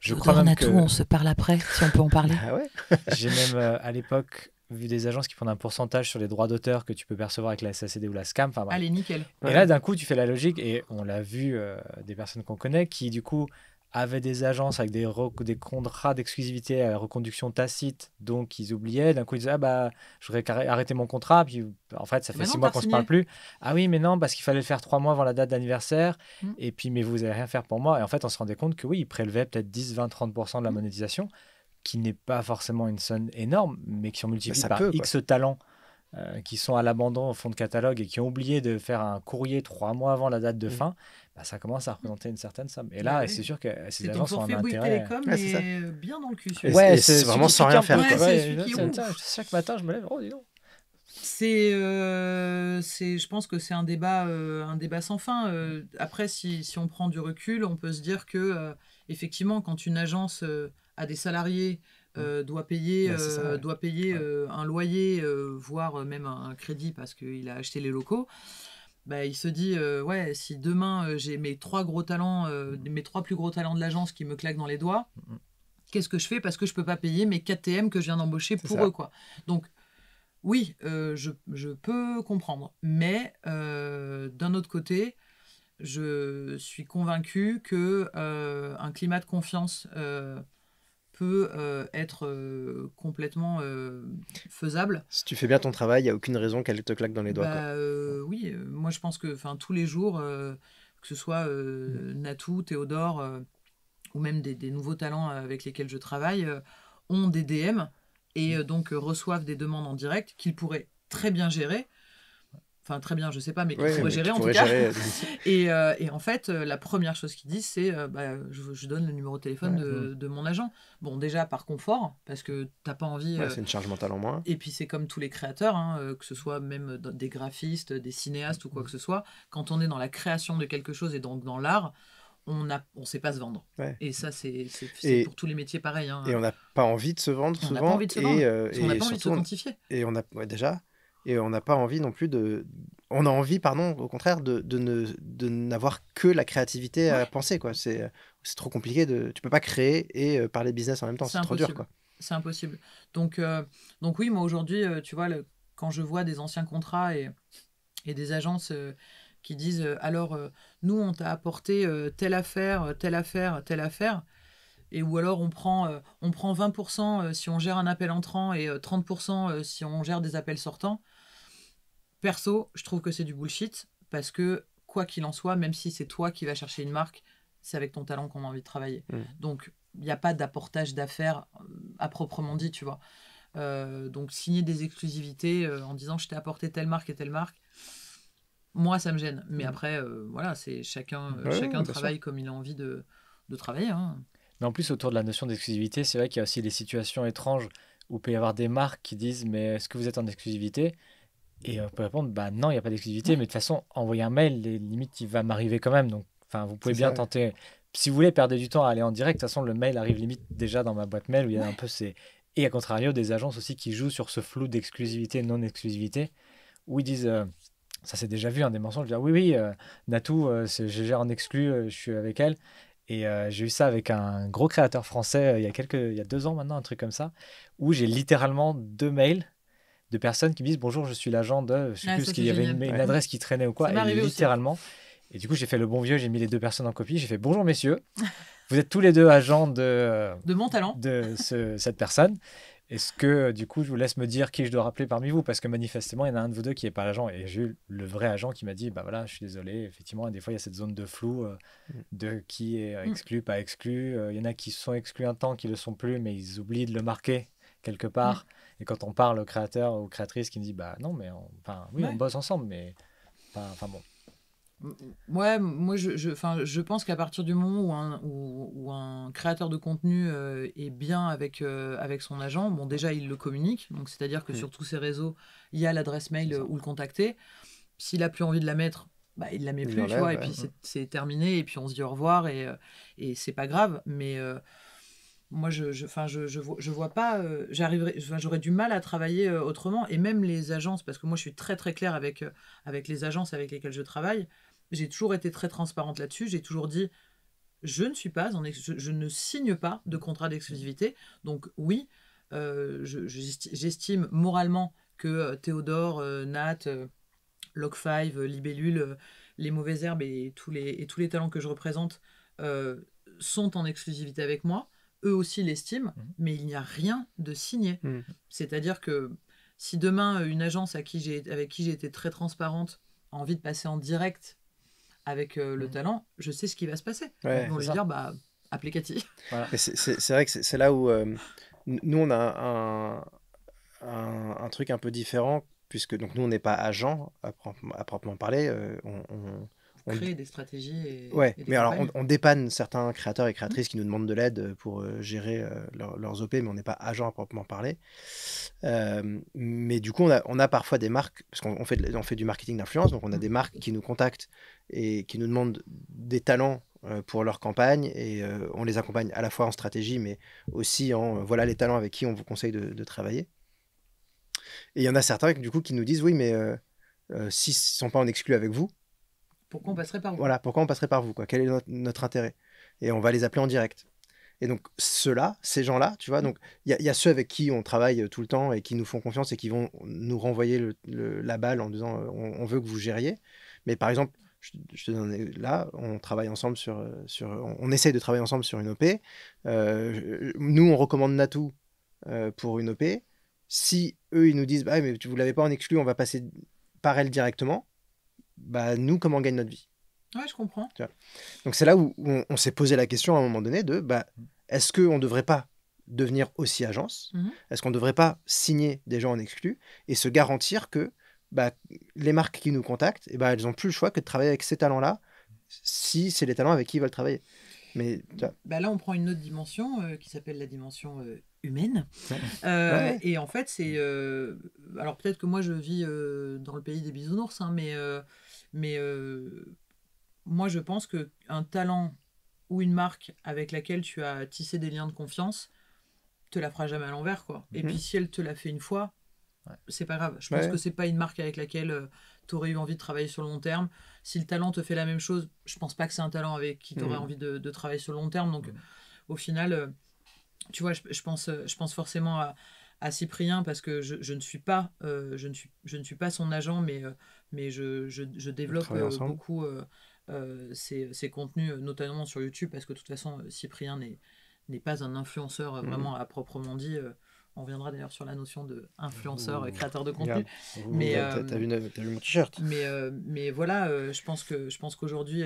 Je, crois a tout, on se parle après, si on peut en parler. Ah ouais J'ai même euh, à l'époque vu des agences qui prennent un pourcentage sur les droits d'auteur que tu peux percevoir avec la SACD ou la SCAM. Allez, nickel. Et là, d'un coup, tu fais la logique, et on l'a vu euh, des personnes qu'on connaît qui, du coup, avaient des agences avec des, des contrats d'exclusivité à reconduction tacite, donc ils oubliaient. D'un coup, ils disaient Ah, bah, j'aurais arrêté mon contrat. Puis en fait, ça fait six mois qu'on ne se parle plus. Ah oui, mais non, parce qu'il fallait le faire trois mois avant la date d'anniversaire. Mmh. Et puis, mais vous n'allez rien faire pour moi. Et en fait, on se rendait compte que oui, ils prélevaient peut-être 10, 20, 30% de la mmh. monétisation, qui n'est pas forcément une somme énorme, mais qui sont multipliées par X talents. Euh, qui sont à l'abandon au fond de catalogue et qui ont oublié de faire un courrier trois mois avant la date de mmh. fin, bah, ça commence à représenter une certaine somme. Et bah là, c'est sûr que ces agents sont en intérêt. Télécom, mais bien dans le cul. ouais, c'est vraiment sans rien faire. chaque matin, je me lève, oh, dis donc. C'est, euh, je pense que c'est un débat, euh, un débat sans fin. Euh, après, si, si, on prend du recul, on peut se dire que effectivement, quand une agence a des salariés, hum. doit payer, bah, doit payer un loyer, voire même un crédit parce qu'il a acheté les locaux. Bah, il se dit euh, ouais si demain euh, j'ai mes trois gros talents euh, mes trois plus gros talents de l'agence qui me claquent dans les doigts mm, mm. qu'est-ce que je fais parce que je peux pas payer mes 4 TM que je viens d'embaucher pour eux quoi donc oui je, je, peux comprendre mais d'un autre côté je suis convaincu que un climat de confiance peut euh, être euh, complètement euh, faisable. Si tu fais bien ton travail, il n'y a aucune raison qu'elle te claque dans les doigts. Bah, oui, moi je pense que tous les jours, que ce soit mm. Natou, Théodore, ou même des, des, nouveaux talents avec lesquels je travaille, ont des DM et mm. donc reçoivent des demandes en direct qu'ils pourraient très bien gérer Enfin, très bien, je sais pas, mais qu'il ouais, gérer en tout cas. Euh, et, euh, et, en fait, euh, la première chose qu'il dit, c'est bah, je, donne le numéro de téléphone de, de, mon agent. Bon, déjà par confort, parce que t'as pas envie. c'est une charge mentale en moins. Et puis, c'est comme tous les créateurs, hein, que ce soit même des graphistes, des cinéastes ou quoi mm. que ce soit, quand on est dans la création de quelque chose et donc dans, l'art, on ne on sait pas se vendre. Et ça, c'est pour tous les métiers pareil. Hein. Et on n'a pas envie de se vendre souvent. On n'a pas envie de se vendre. Et, on n'a pas envie de se quantifier. Et on a, déjà, et on n'a pas envie non plus de. On a envie, pardon, au contraire, de, de ne de n'avoir que la créativité à penser. quoi. Euh, c'est trop compliqué. De... Tu peux pas créer et euh, parler business en même temps. C'est trop dur. quoi. C'est impossible. Donc, euh, donc oui, moi aujourd'hui, tu vois, le, quand je vois des anciens contrats et, et des agences qui disent alors nous on t'a apporté telle affaire, telle affaire, telle affaire, et ou alors on prend on prend 20% si on gère un appel entrant et 30% si on gère des appels sortants. Perso, je trouve que c'est du bullshit parce que quoi qu'il en soit, même si c'est toi qui vas chercher une marque, c'est avec ton talent qu'on a envie de travailler. Mm. Donc, il n'y a pas d'apportage d'affaires euh, à proprement dit, tu vois. Euh, donc, signer des exclusivités euh, en disant je t'ai apporté telle marque et telle marque, moi, ça me gêne. Mais mm. après, voilà, c'est chacun, chacun travaille comme il a envie de, travailler. Hein. Mais en plus, autour de la notion d'exclusivité, c'est vrai qu'il y a aussi des situations étranges où peut y avoir des marques qui disent mais est-ce que vous êtes en exclusivité et on euh, peut répondre, bah non, il n'y a pas d'exclusivité, mais de toute façon, envoyer un mail, les limites, il va m'arriver quand même. Donc, enfin, vous pouvez bien tenter. Si vous voulez perdre du temps à aller en direct, de toute façon, le mail arrive limite déjà dans ma boîte mail où il y a un peu ces. Et à contrario, des agences aussi qui jouent sur ce flou d'exclusivité, non-exclusivité, où ils disent. Euh, ça s'est déjà vu, un hein, des mensonges. Je dis, oui, oui, euh, Natou, euh, je gère en exclu, je suis avec elle. Et j'ai eu ça avec un gros créateur français il, y a quelques, il y a deux ans maintenant, un truc comme ça, où j'ai littéralement deux mails de personnes qui me disent bonjour, je suis l'agent de. Je qu'il y avait une, adresse qui traînait ou quoi. Et littéralement. Et du coup, j'ai fait le bon vieux, j'ai mis les deux personnes en copie. J'ai fait bonjour, messieurs. Vous êtes tous les deux agents de. Euh, de mon talent. De cette personne. Est-ce que, euh, du coup, je vous laisse me dire qui je dois rappeler parmi vous Parce que manifestement, il y en a un de vous deux qui n'est pas l'agent. Et j'ai eu le vrai agent qui m'a dit Bah voilà, je suis désolé. Effectivement, des fois, il y a cette zone de flou euh, mm. de qui est mm. exclu, pas exclu. Il y en a qui sont exclus un temps, qui ne le sont plus, mais ils oublient de le marquer quelque part. Et quand on parle au créateur ou créatrice qui me dit, bah non, mais on, enfin, oui, on bosse ensemble, mais enfin bon. Ouais, moi je, je, je pense qu'à partir du moment où un, un créateur de contenu euh, est bien avec, euh, avec son agent, bon déjà il le communique, donc c'est-à-dire que mm. sur tous ses réseaux, il y a l'adresse mail où le contacter. S'il n'a plus envie de la mettre, bah, il la met plus, tu vois, et puis mm. c'est terminé, et puis on se dit au revoir, et, euh, et c'est pas grave. Mais, moi, je, je, je, je, vois, je vois pas, euh, j'arriverai, j'aurais du mal à travailler euh, autrement. Et même les agences, parce que moi, je suis très très claire avec, euh, avec les agences avec lesquelles je travaille. J'ai toujours été très transparente là-dessus. J'ai toujours dit, je ne suis pas, en je, ne signe pas de contrat d'exclusivité. Donc oui, j'estime moralement que Théodore, Nat, Lock 5, Libellule, les mauvaises herbes et tous les, et tous les talents que je représente sont en exclusivité avec moi eux aussi l'estiment, mmh. mais il n'y a rien de signé. Mmh. C'est-à-dire que si demain euh, une agence à qui avec qui j'ai été très transparente a envie de passer en direct avec euh, le mmh. talent, je sais ce qui va se passer. On va dire, bah, applicati. C'est, vrai que c'est, là où euh, nous, on a un, truc un peu différent, puisque donc, nous, on n'est pas agent à, proprement parler. on on des stratégies. Et, mais alors on, dépanne certains créateurs et créatrices qui nous demandent de l'aide pour euh, gérer euh, leurs OP, mais on n'est pas agent à proprement parler. Euh, mais du coup, on a, parfois des marques, parce qu'on fait, on fait du marketing d'influence, donc on a mmh. des marques qui nous contactent et qui nous demandent des talents pour leur campagne et on les accompagne à la fois en stratégie, mais aussi en voilà les talents avec qui on vous conseille de, travailler. Et il y en a certains du coup qui nous disent oui, mais s'ils ne sont pas en exclu avec vous, pourquoi on passerait par vous Voilà, pourquoi on passerait par vous quoi Quel est notre, intérêt Et on va les appeler en direct. Et donc ceux-là, ces gens-là, tu vois, mm. donc il y, a ceux avec qui on travaille euh, tout le temps et qui nous font confiance et qui vont nous renvoyer la balle en disant euh, on, veut que vous gériez. Mais par exemple, je, te donne là, on travaille ensemble sur, euh, sur on, essaie essaye de travailler ensemble sur une OP. nous, on recommande Natou pour une OP. Si eux, ils nous disent, bah, mais vous l'avez pas en exclu, on va passer par elle directement bah, nous, comment on gagne notre vie. Ouais, je comprends. Donc c'est là où, on, s'est posé la question à un moment donné de bah, est-ce qu'on ne devrait pas devenir aussi agence mhm. Est-ce qu'on ne devrait pas signer des gens en exclus et se garantir que bah, les marques qui nous contactent, et eh bah, ben, elles n'ont plus le choix que de travailler avec ces talents-là si c'est les talents avec qui ils veulent travailler mais bah, là, on prend une autre dimension euh, qui s'appelle la dimension euh, humaine. Euh, et en fait, c'est alors peut-être que moi je vis dans le pays des bisounours, hein, mais mais euh, moi, je pense qu'un talent ou une marque avec laquelle tu as tissé des liens de confiance te la fera jamais à l'envers. quoi. Et mhm. puis, si elle te l'a fait une fois, c'est pas grave. Je pense que c'est pas une marque avec laquelle euh, tu aurais eu envie de travailler sur le long terme. Si le talent te fait la même chose, je pense pas que c'est un talent avec qui tu aurais mhm. envie de, travailler sur le long terme. Donc, mhm. au final, euh, tu vois, je, pense, je pense forcément à à Cyprien parce que je, ne suis pas euh, je ne suis je ne suis pas son agent mais euh, mais je, développe euh, beaucoup ces, contenus notamment sur YouTube parce que de toute façon Cyprien n'est n'est pas un influenceur mm-hmm. vraiment à proprement dit on viendra d'ailleurs sur la notion de influenceur créateur de contenu mais mais mais voilà je pense que je pense qu'aujourd'hui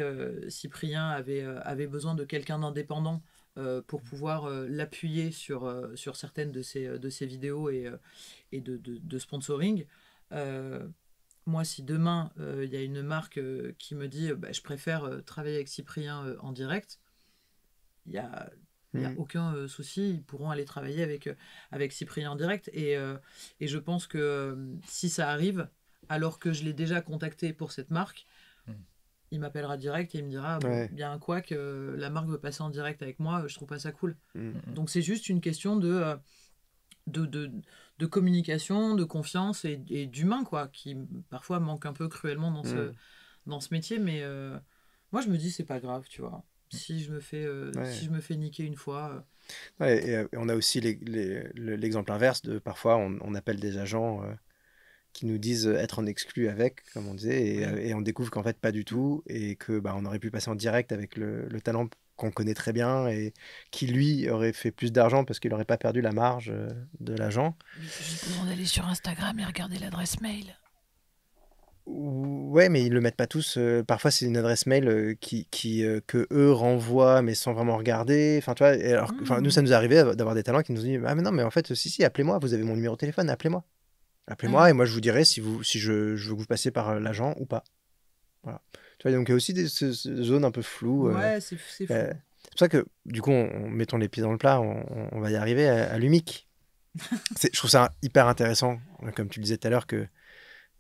Cyprien avait avait besoin de quelqu'un d'indépendant euh, pour pouvoir euh, l'appuyer sur, euh, sur certaines de ses, de ces vidéos et, et de, sponsoring. moi, si demain, il y a une marque qui me dit bah, je préfère travailler avec Cyprien en direct, il n'y a, y a hmm. aucun souci. Ils pourront aller travailler avec, avec Cyprien en direct. Et, et je pense que si ça arrive, alors que je l'ai déjà contacté pour cette marque, hmm il m'appellera direct et il me dira bien quoi que la marque veut passer en direct avec moi, je trouve pas ça cool. Mm. Mm, mm. Donc c'est juste une question euh, de, de, de, communication, de confiance et, et d'humain, quoi, qui parfois manque un peu cruellement dans, ce, dans ce métier. Mais euh, moi, je me dis, c'est pas grave, tu vois. Si je me fais, euh, si je me fais niquer une fois. et, on a aussi l'exemple inverse de parfois on appelle des agents qui nous disent euh, être en exclu avec, comme on disait, euh, et, on découvre qu'en fait pas du tout, et que bah, on aurait pu passer en direct avec le, talent qu'on connaît très bien et qui lui aurait fait plus d'argent parce qu'il n'aurait pas perdu la marge euh, de l'agent. Je demande aller sur Instagram et regarder l'adresse mail. Ouais, mais ils le mettent pas tous. parfois, c'est une adresse mail qui, qui que eux renvoient, mais sans vraiment regarder. Enfin, tu vois, alors, nous, ça mmh. nous est arrivé d'avoir des talents qui nous dit Ah, mais non, mais en fait, si, si, appelez-moi, vous avez mon numéro de téléphone, appelez-moi. Appelez-moi mmh. et moi je vous dirai si, vous, si je, je veux que vous passiez par euh, l'agent ou pas. Voilà. Tu vois, donc il y a aussi des, zones un peu floues. Euh, ouais, c'est euh, fou. c'est pour ça que, du coup, en, mettant les pieds dans le plat, on, va y arriver à, l'humique. l'UMIC. je trouve ça hyper intéressant, comme tu le disais tout à l'heure, qu'il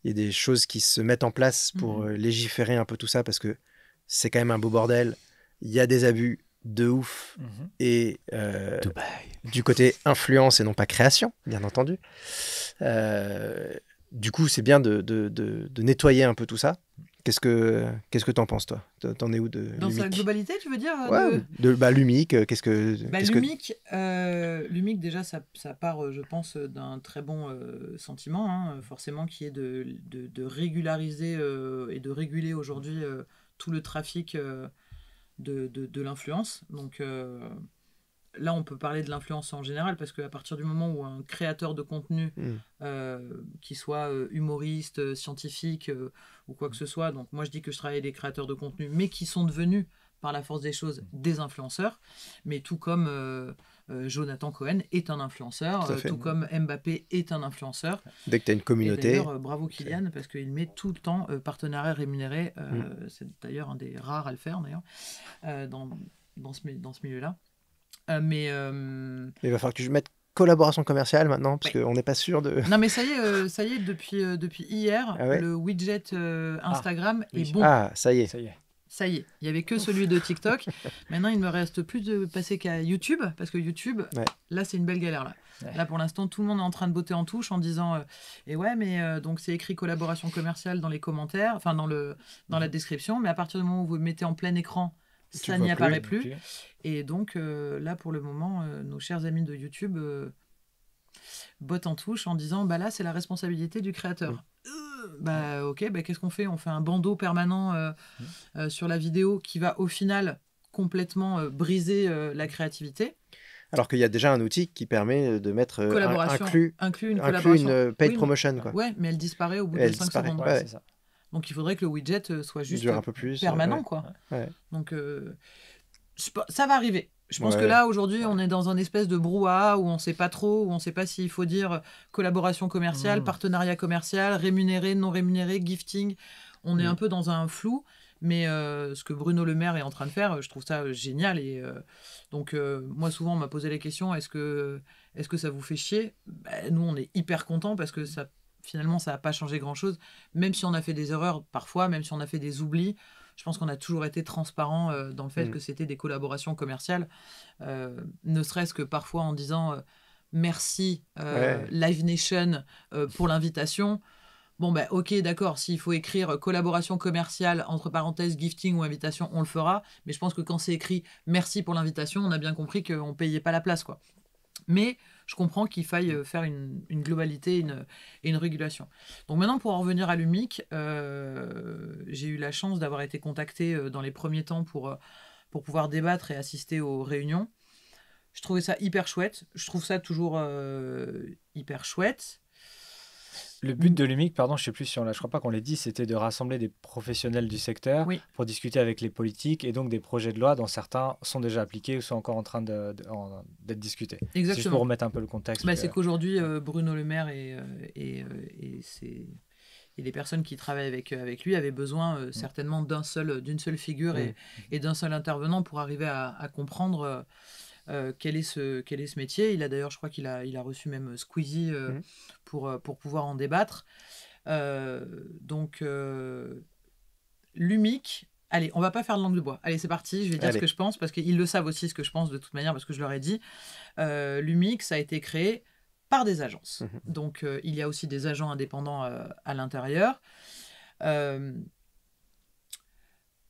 y ait des choses qui se mettent en place pour mmh. légiférer un peu tout ça, parce que c'est quand même un beau bordel. Il y a des abus, de ouf. Mhm. Et euh, du côté influence et non pas création, bien entendu. Euh, du coup, c'est bien de, nettoyer un peu tout ça. Qu'est-ce que qu'est-ce que t'en penses toi T'en es où de Dans sa globalité, tu veux dire de... Bah, Lumic, euh, qu'est-ce que bah, Lumic, déjà ça, part, je pense, d'un très bon sentiment, hein, forcément, qui est de, régulariser et de réguler aujourd'hui tout le trafic de, de, l'influence. Donc euh, là, on peut parler de l'influence en général, parce qu'à partir du moment où un créateur de contenu, hmm. euh, qui soit euh, humoriste, scientifique ou quoi que ce soit, donc moi je dis que je travaille avec des créateurs de contenu, mais qui sont devenus, par la force des choses, hmm. des influenceurs, mais tout comme euh, Jonathan Cohen est un influenceur, euh, tout, comme Mbappé est un influenceur. Dès que tu as une communauté. Euh, bravo Kylian, parce qu'il met tout le temps partenariat rémunéré. Mm. C'est d'ailleurs un des rares à le faire, d'ailleurs, dans, dans ce, dans ce milieu-là. mais. Il va falloir que je mette collaboration commerciale maintenant, parce qu'on n'est pas sûr de. Non, mais ça y est, ça y est depuis, depuis hier, ah le widget ah. Instagram est bon. Ah, ça y est. Ça y est. Ça y est, il n'y avait que celui de TikTok. Maintenant, il ne me reste plus de passer qu'à YouTube, parce que YouTube, là, c'est une belle galère. Là. là, pour l'instant, tout le monde est en train de botter en touche en disant euh, Et ouais, mais euh, donc c'est écrit collaboration commerciale dans les commentaires, enfin, dans, le, dans la description, mais à partir du moment où vous mettez en plein écran, ça n'y apparaît plus. Et donc, euh, là, pour le moment, nos chers amis de YouTube bottent en touche en disant Bah là, c'est la responsabilité du créateur. Mm bah ok, bah, qu'est-ce qu'on fait On fait un bandeau permanent euh, mmh. euh, sur la vidéo qui va au final complètement euh, briser la créativité. Alors qu'il y a déjà un outil qui permet de mettre inclus, une, collaboration. une paid promotion. Quoi. Ouais, mais elle disparaît au bout de 5 secondes. Donc il faudrait que le widget soit juste un peu plus, permanent. Quoi. Donc ça va arriver. Je pense que là, aujourd'hui, on est dans un espèce de brouhaha où on ne sait pas trop, où on ne sait pas s'il faut dire collaboration commerciale, mm. partenariat commercial, rémunéré, non rémunéré, gifting. On est mm. un peu dans un flou. Mais euh, ce que Bruno Le Maire est en train de faire, je trouve ça euh, génial. Et euh, donc, moi, souvent, on m'a posé la question est-ce que, est que ça vous fait chier ben, Nous, on est hyper contents parce que ça, finalement, ça n'a pas changé grand-chose. Même si on a fait des erreurs parfois, même si on a fait des oublis, je pense qu'on a toujours été transparent euh, dans le fait mm. que c'était des collaborations commerciales, euh, ne serait-ce que parfois en disant euh, merci Live Nation pour l'invitation. Bon, ben ok, d'accord, s'il faut écrire collaboration commerciale, entre parenthèses, gifting ou invitation, on le fera. Mais je pense que quand c'est écrit merci pour l'invitation, on a bien compris qu'on ne payait pas la place. quoi. Mais je comprends qu'il faille mm. euh, faire une, globalité et une, régulation. Donc maintenant, pour en revenir à l'UMIC, euh, j'ai eu la chance d'avoir été contacté euh, dans les premiers temps pour, pour pouvoir débattre et assister aux réunions. Je trouvais ça hyper chouette. Je trouve ça toujours hyper chouette. Le but mm. de l'UMIC, pardon, je ne sais plus si on l'a, je crois pas qu'on l'ait dit, c'était de rassembler des professionnels du secteur pour discuter avec les politiques et donc des projets de loi dont certains sont déjà appliqués ou sont encore en train d'être discutés. Exactement. Si je remettre un peu le contexte. Bah, c'est qu'aujourd'hui, euh, Bruno Le Maire et, euh, et, euh, et, les personnes qui travaillent avec, avec lui avaient besoin mm. certainement d'un seul, d'une seule figure et, d'un seul intervenant pour arriver à, comprendre. Euh, quel, est ce, quel est ce métier. Il a d'ailleurs, je crois qu'il a, il a reçu même euh, Squeezie euh, mmh. pour, pour pouvoir en débattre. donc, Lumic, Allez, on va pas faire de langue de bois. Allez, c'est parti, je vais dire ce que je pense, parce qu'ils le savent aussi ce que je pense de toute manière, parce que je leur ai dit. L'UMIC, ça a été créé par des agences. Mmh. Donc, il y a aussi des agents indépendants à l'intérieur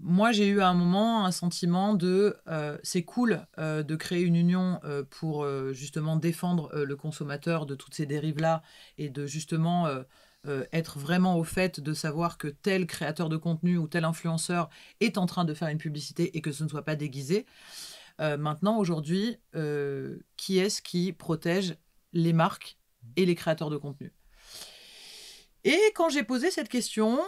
moi, j'ai eu à un moment un sentiment de euh, c'est cool euh, de créer une union euh, pour justement défendre le consommateur de toutes ces dérives-là et de justement être vraiment au fait de savoir que tel créateur de contenu ou tel influenceur est en train de faire une publicité et que ce ne soit pas déguisé. maintenant, aujourd'hui, qui est-ce qui protège les marques et les créateurs de contenu Et quand j'ai posé cette question,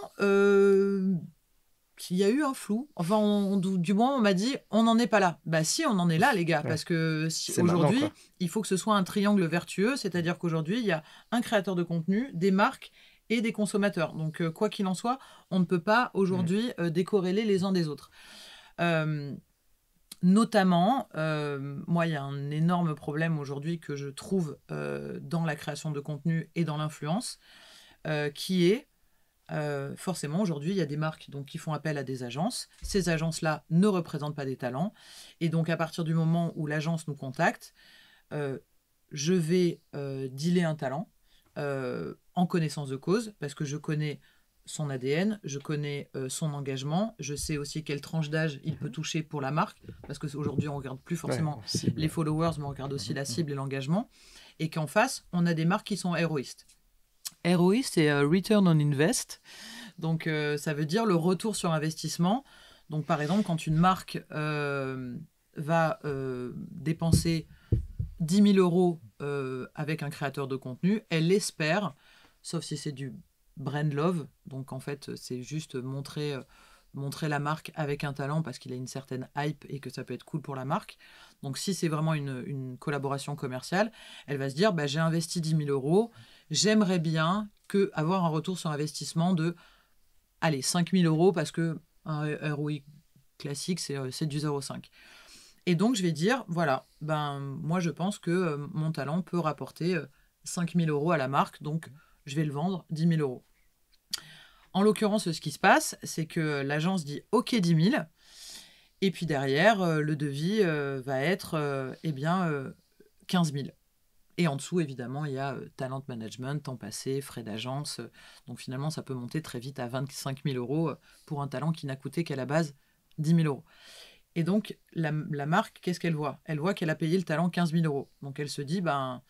il y a eu un flou. Enfin, du moins, on m'a dit, on n'en est pas là. Bah si, on en est là, les gars, parce que aujourd'hui, il faut que ce soit un triangle vertueux, c'est-à-dire qu'aujourd'hui, il y a un créateur de contenu, des marques et des consommateurs. Donc, euh, quoi qu'il en soit, on ne peut pas aujourd'hui mm. euh, décorréler les uns des autres. Euh, notamment, moi, il y a un énorme problème aujourd'hui que je trouve dans la création de contenu et dans l'influence, qui est euh, forcément, aujourd'hui, il y a des marques donc, qui font appel à des agences. Ces agences-là ne représentent pas des talents. Et donc, à partir du moment où l'agence nous contacte, euh, je vais euh, dealer un talent en connaissance de cause, parce que je connais son ADN, je connais son engagement, je sais aussi quelle tranche d'âge il peut mhm. toucher pour la marque, parce qu'aujourd'hui, on regarde plus forcément les followers, mais on regarde aussi la mhm. cible et l'engagement. Et qu'en face, on a des marques qui sont héroïstes. ROI, c'est euh, Return on Invest. Donc, euh, ça veut dire le retour sur investissement. Donc, par exemple, quand une marque euh, va dépenser 10 000 euros avec un créateur de contenu, elle espère, sauf si c'est du brand love, donc en fait, c'est juste montrer, montrer la marque avec un talent parce qu'il a une certaine hype et que ça peut être cool pour la marque. Donc, si c'est vraiment une, collaboration commerciale, elle va se dire bah, j'ai investi 10 000 euros j'aimerais bien que avoir un retour sur investissement de, allez, 5000 euros, parce que un ROI classique, c'est euh, du 0,5. Et donc, je vais dire, voilà, ben, moi, je pense que euh, mon talent peut rapporter 5000 euh, euros à la marque, donc je vais le vendre 10 000 euros. En l'occurrence, ce qui se passe, c'est que l'agence dit OK 10 000. Et puis derrière, le devis va être eh bien, 15 000. Et en dessous, évidemment, il y a euh, talent management, temps passé, frais d'agence. Euh, donc finalement, ça peut monter très vite à 25 000 euros euh, pour un talent qui n'a coûté qu'à la base 10 000 euros. Et donc, la, marque, qu'est-ce qu'elle voit Elle voit qu'elle a payé le talent 15 000 euros. Donc elle se dit, ben,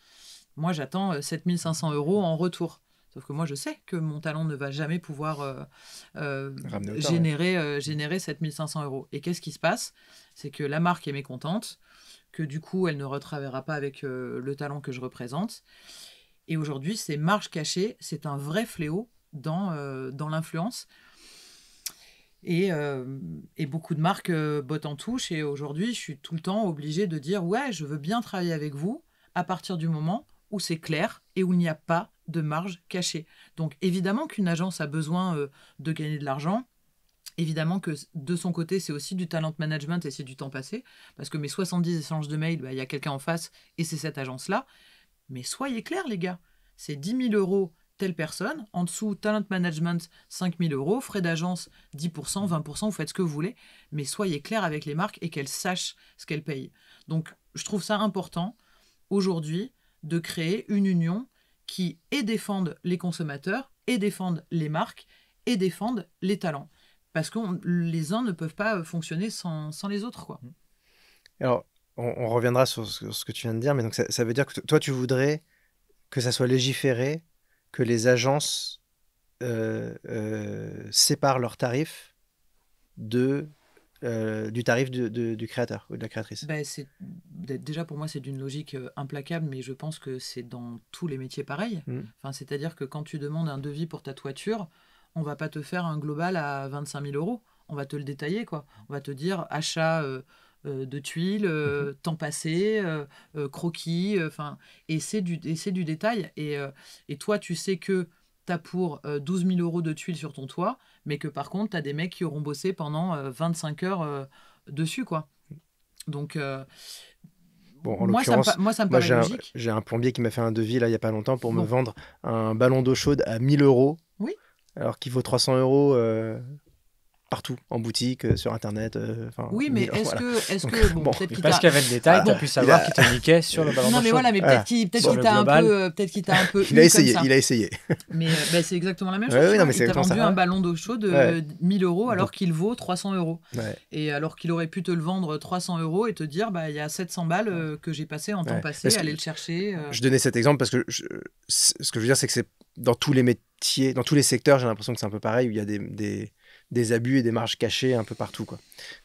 moi j'attends 7 500 euros en retour. Sauf que moi, je sais que mon talent ne va jamais pouvoir générer, 7 500 euros. Et qu'est-ce qui se passe C'est que la marque est mécontente, que du coup, elle ne retravaillera pas avec euh, le talent que je représente. Et aujourd'hui, ces marges cachées, c'est un vrai fléau dans, euh, dans l'influence. Et, euh, et, beaucoup de marques bottent en touche. Et aujourd'hui, je suis tout le temps obligée de dire Ouais, je veux bien travailler avec vous à partir du moment où c'est clair et où il n'y a pas de marge cachée. Donc évidemment qu'une agence a besoin de gagner de l'argent, Évidemment que de son côté, c'est aussi du talent management et c'est du temps passé, parce que mes 70 échanges de mails, bah, il y a quelqu'un en face et c'est cette agence-là. Mais soyez clairs, les gars, c'est 10 000 euros telle personne, en dessous talent management 5 000 euros, frais d'agence 10%, 20%, vous faites ce que vous voulez, mais soyez clairs avec les marques et qu'elles sachent ce qu'elles payent. Donc je trouve ça important aujourd'hui de créer une union qui et défende les consommateurs, et défende les marques, et défende les talents. Parce que les uns ne peuvent pas euh, fonctionner sans, sans les autres. Quoi. Mm. Alors, on, reviendra sur ce, que tu viens de dire, mais donc ça, ça veut dire que toi, tu voudrais que ça soit légiféré, que les agences euh, euh, séparent leurs tarifs de du tarif de, du créateur ou de la créatrice ben, Déjà, pour moi, c'est d'une logique implacable, mais je pense que c'est dans tous les métiers pareil. Mm. Enfin, C'est-à-dire que quand tu demandes un devis pour ta toiture, on va pas te faire un global à 25 000 euros. On va te le détailler, quoi. On va te dire achat euh, euh, de tuiles, euh, mhm. temps passé, croquis, enfin, et c'est du, du détail. Et, toi, tu sais que tu as pour 12 000 euros de tuiles sur ton toit, mais que par contre, tu as des mecs qui auront bossé pendant 25 heures dessus, quoi. Donc, Bon, moi, ça me, moi, ça J'ai un, plombier qui m'a fait un devis là il n'y a pas longtemps pour me vendre un ballon d'eau chaude à 1000 euros alors qu'il vaut 300 euros euh, partout, en boutique, euh, sur internet. Euh, oui, mais est-ce que, est-ce que, bon, parce qu'il y avait le détail, tu as pu savoir qu'il te niquait sur le ballon. Non, mais voilà, mais peut-être qu'il, t'a un peu, euh, peut-être qu'il t'a un peu. il a essayé, il a essayé. Mais bah, c'est exactement la même chose. Ouais, non, mais il t'a vendu un ballon d'eau chaude de 1000 euros alors qu'il vaut 300 euros. Et alors qu'il aurait pu te le vendre 300 euros et te dire, bah, il y a 700 balles que j'ai passé en temps passé, aller le chercher. Je donnais cet exemple parce que ce que je veux dire, c'est que c'est dans tous les métiers, dans tous les secteurs, j'ai l'impression que c'est un peu pareil où il y a des des abus et des marges cachées un peu partout. Quoi.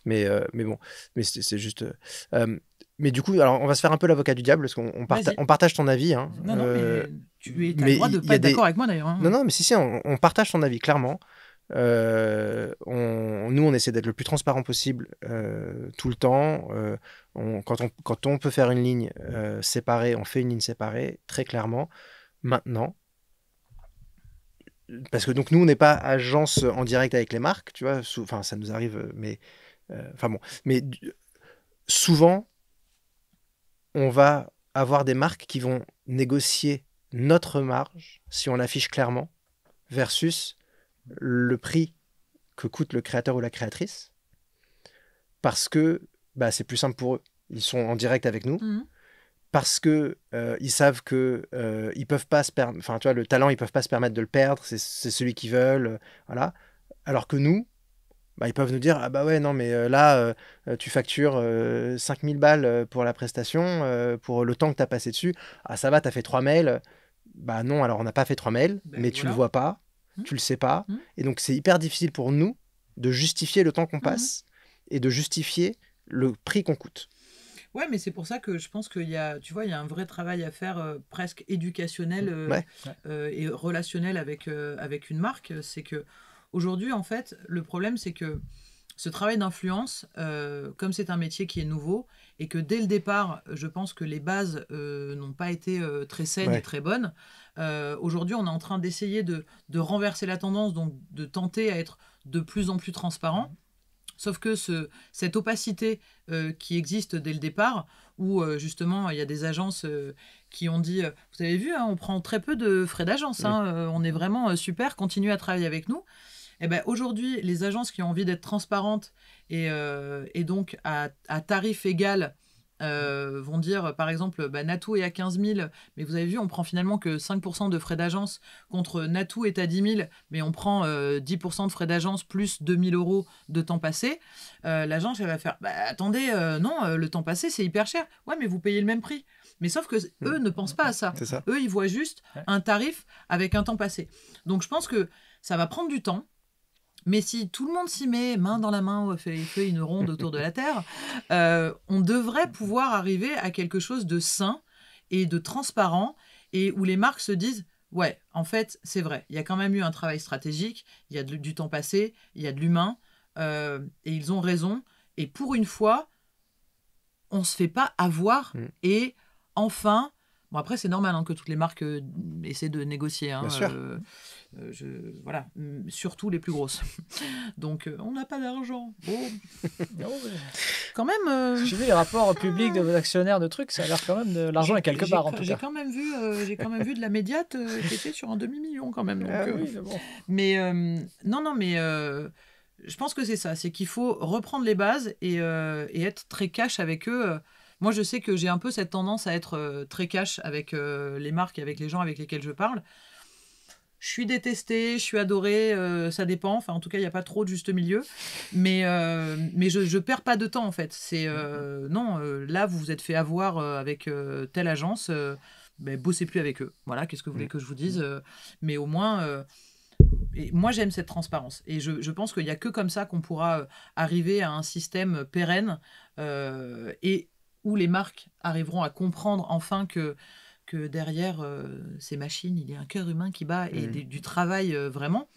Mais, euh, mais bon, mais c'est juste. Euh, euh, mais du coup, alors on va se faire un peu l'avocat du diable parce qu'on partage ton avis. Hein. Non, non, mais tu as le droit de pas être d'accord avec moi d'ailleurs. Hein. Non, non, mais si, si, on, partage ton avis clairement. on, nous, on essaie d'être le plus transparent possible tout le temps. quand, on, quand, on, peut faire une ligne séparée, on fait une ligne séparée, très clairement. Maintenant, parce que donc nous on n'est pas agence en direct avec les marques, tu vois, enfin ça nous arrive, euh, mais euh, enfin bon, mais souvent on va avoir des marques qui vont négocier notre marge si on l'affiche clairement versus le prix que coûte le créateur ou la créatrice parce que bah, c'est plus simple pour eux. Ils sont en direct avec nous. Mmh parce que euh, ils savent que euh, ils peuvent pas se perdre. Enfin, tu vois, le talent, ils peuvent pas se permettre de le perdre. C'est celui qu'ils veulent, euh, voilà. Alors que nous, bah, ils peuvent nous dire ah bah ouais non mais là tu factures 5000 balles pour la prestation pour le temps que tu as passé dessus ah ça va tu as fait trois mails bah non alors on n'a pas fait trois mails ben mais tu tu le vois pas tu mmh. tu le sais pas mmh. et donc c'est hyper difficile pour nous de justifier le temps qu'on mmh passe et de justifier le prix qu'on coûte Ouais, mais c'est pour ça que je pense qu'il y a, tu vois, il y a un vrai travail à faire euh, presque éducationnel euh, euh, et relationnel avec, avec une marque. C'est que aujourd'hui, en fait, le problème, c'est que ce travail d'influence, comme c'est un métier qui est nouveau et que dès le départ, je pense que les bases n'ont pas été très saines et très bonnes. aujourd'hui, on est en train d'essayer de, de renverser la tendance, donc de tenter à être de plus en plus transparent. Sauf que cette opacité euh, qui existe dès le départ, où euh, justement il y a des agences euh, qui ont dit, vous avez vu, hein, on prend très peu de frais d'agence, hein, on est vraiment super, continuez à travailler avec nous. Et eh ben, aujourd'hui, les agences qui ont envie d'être transparentes et, donc à, à tarif égal euh, vont dire, par exemple, bah, est à 15 000, mais vous avez vu, on prend finalement que 5% de frais d'agence contre Natou est à 10 000, mais on prend 10% euh, de frais d'agence plus 2 000 euros de temps passé. Euh, L'agence, elle va faire, bah, attendez, non, le temps passé, c'est hyper cher. Ouais, mais vous payez le même prix. Mais sauf que mmh. eux ne pensent pas à ça. Eux, ils voient juste un tarif avec un temps passé. Donc je pense que ça va prendre du temps. Mais si tout le monde s'y met, main dans la main, ou fait, fait une ronde autour de la Terre, euh, on devrait pouvoir arriver à quelque chose de sain et de transparent, et où les marques se disent ouais, en fait, c'est vrai. Il y a quand même eu un travail stratégique, il y a du temps passé, il y a de l'humain, euh, et ils ont raison. Et pour une fois, on se fait pas avoir. Mm. Et enfin, bon après c'est normal hein, que toutes les marques euh, essaient de négocier. Hein, Bien sûr. Euh, je, voilà, mm, surtout les plus grosses. Donc, euh, on n'a pas d'argent. bon quand même. Euh, j'ai vu les rapports ah. publics de vos actionnaires de trucs, ça a l'air quand même de l'argent est quelque part en tout cas. J'ai quand même vu, quand même vu de la médiate qui était sur un demi million quand même. Ah mais non, non, mais je pense que c'est ça, c'est qu'il faut reprendre les bases et, être très cash avec eux. Moi, je sais que j'ai un peu cette tendance à être très cash avec les marques, et avec les gens avec lesquels je parle je suis détestée, je suis adorée, euh, ça dépend. Enfin, en tout cas, il n'y a pas trop de juste milieu. Mais, euh, mais je ne perds pas de temps, en fait. C'est euh, non, là, vous vous êtes fait avoir avec telle agence, ben, bossez plus avec eux. Voilà, qu'est-ce que vous voulez mm. que je vous dise Mais au moins. Et moi, j'aime cette transparence. Et je, je pense qu'il n'y a que comme ça qu'on pourra arriver à un système pérenne et où les marques arriveront à comprendre enfin que que derrière euh, ces machines, il y a un cœur humain qui bat et mmh. du travail euh, vraiment.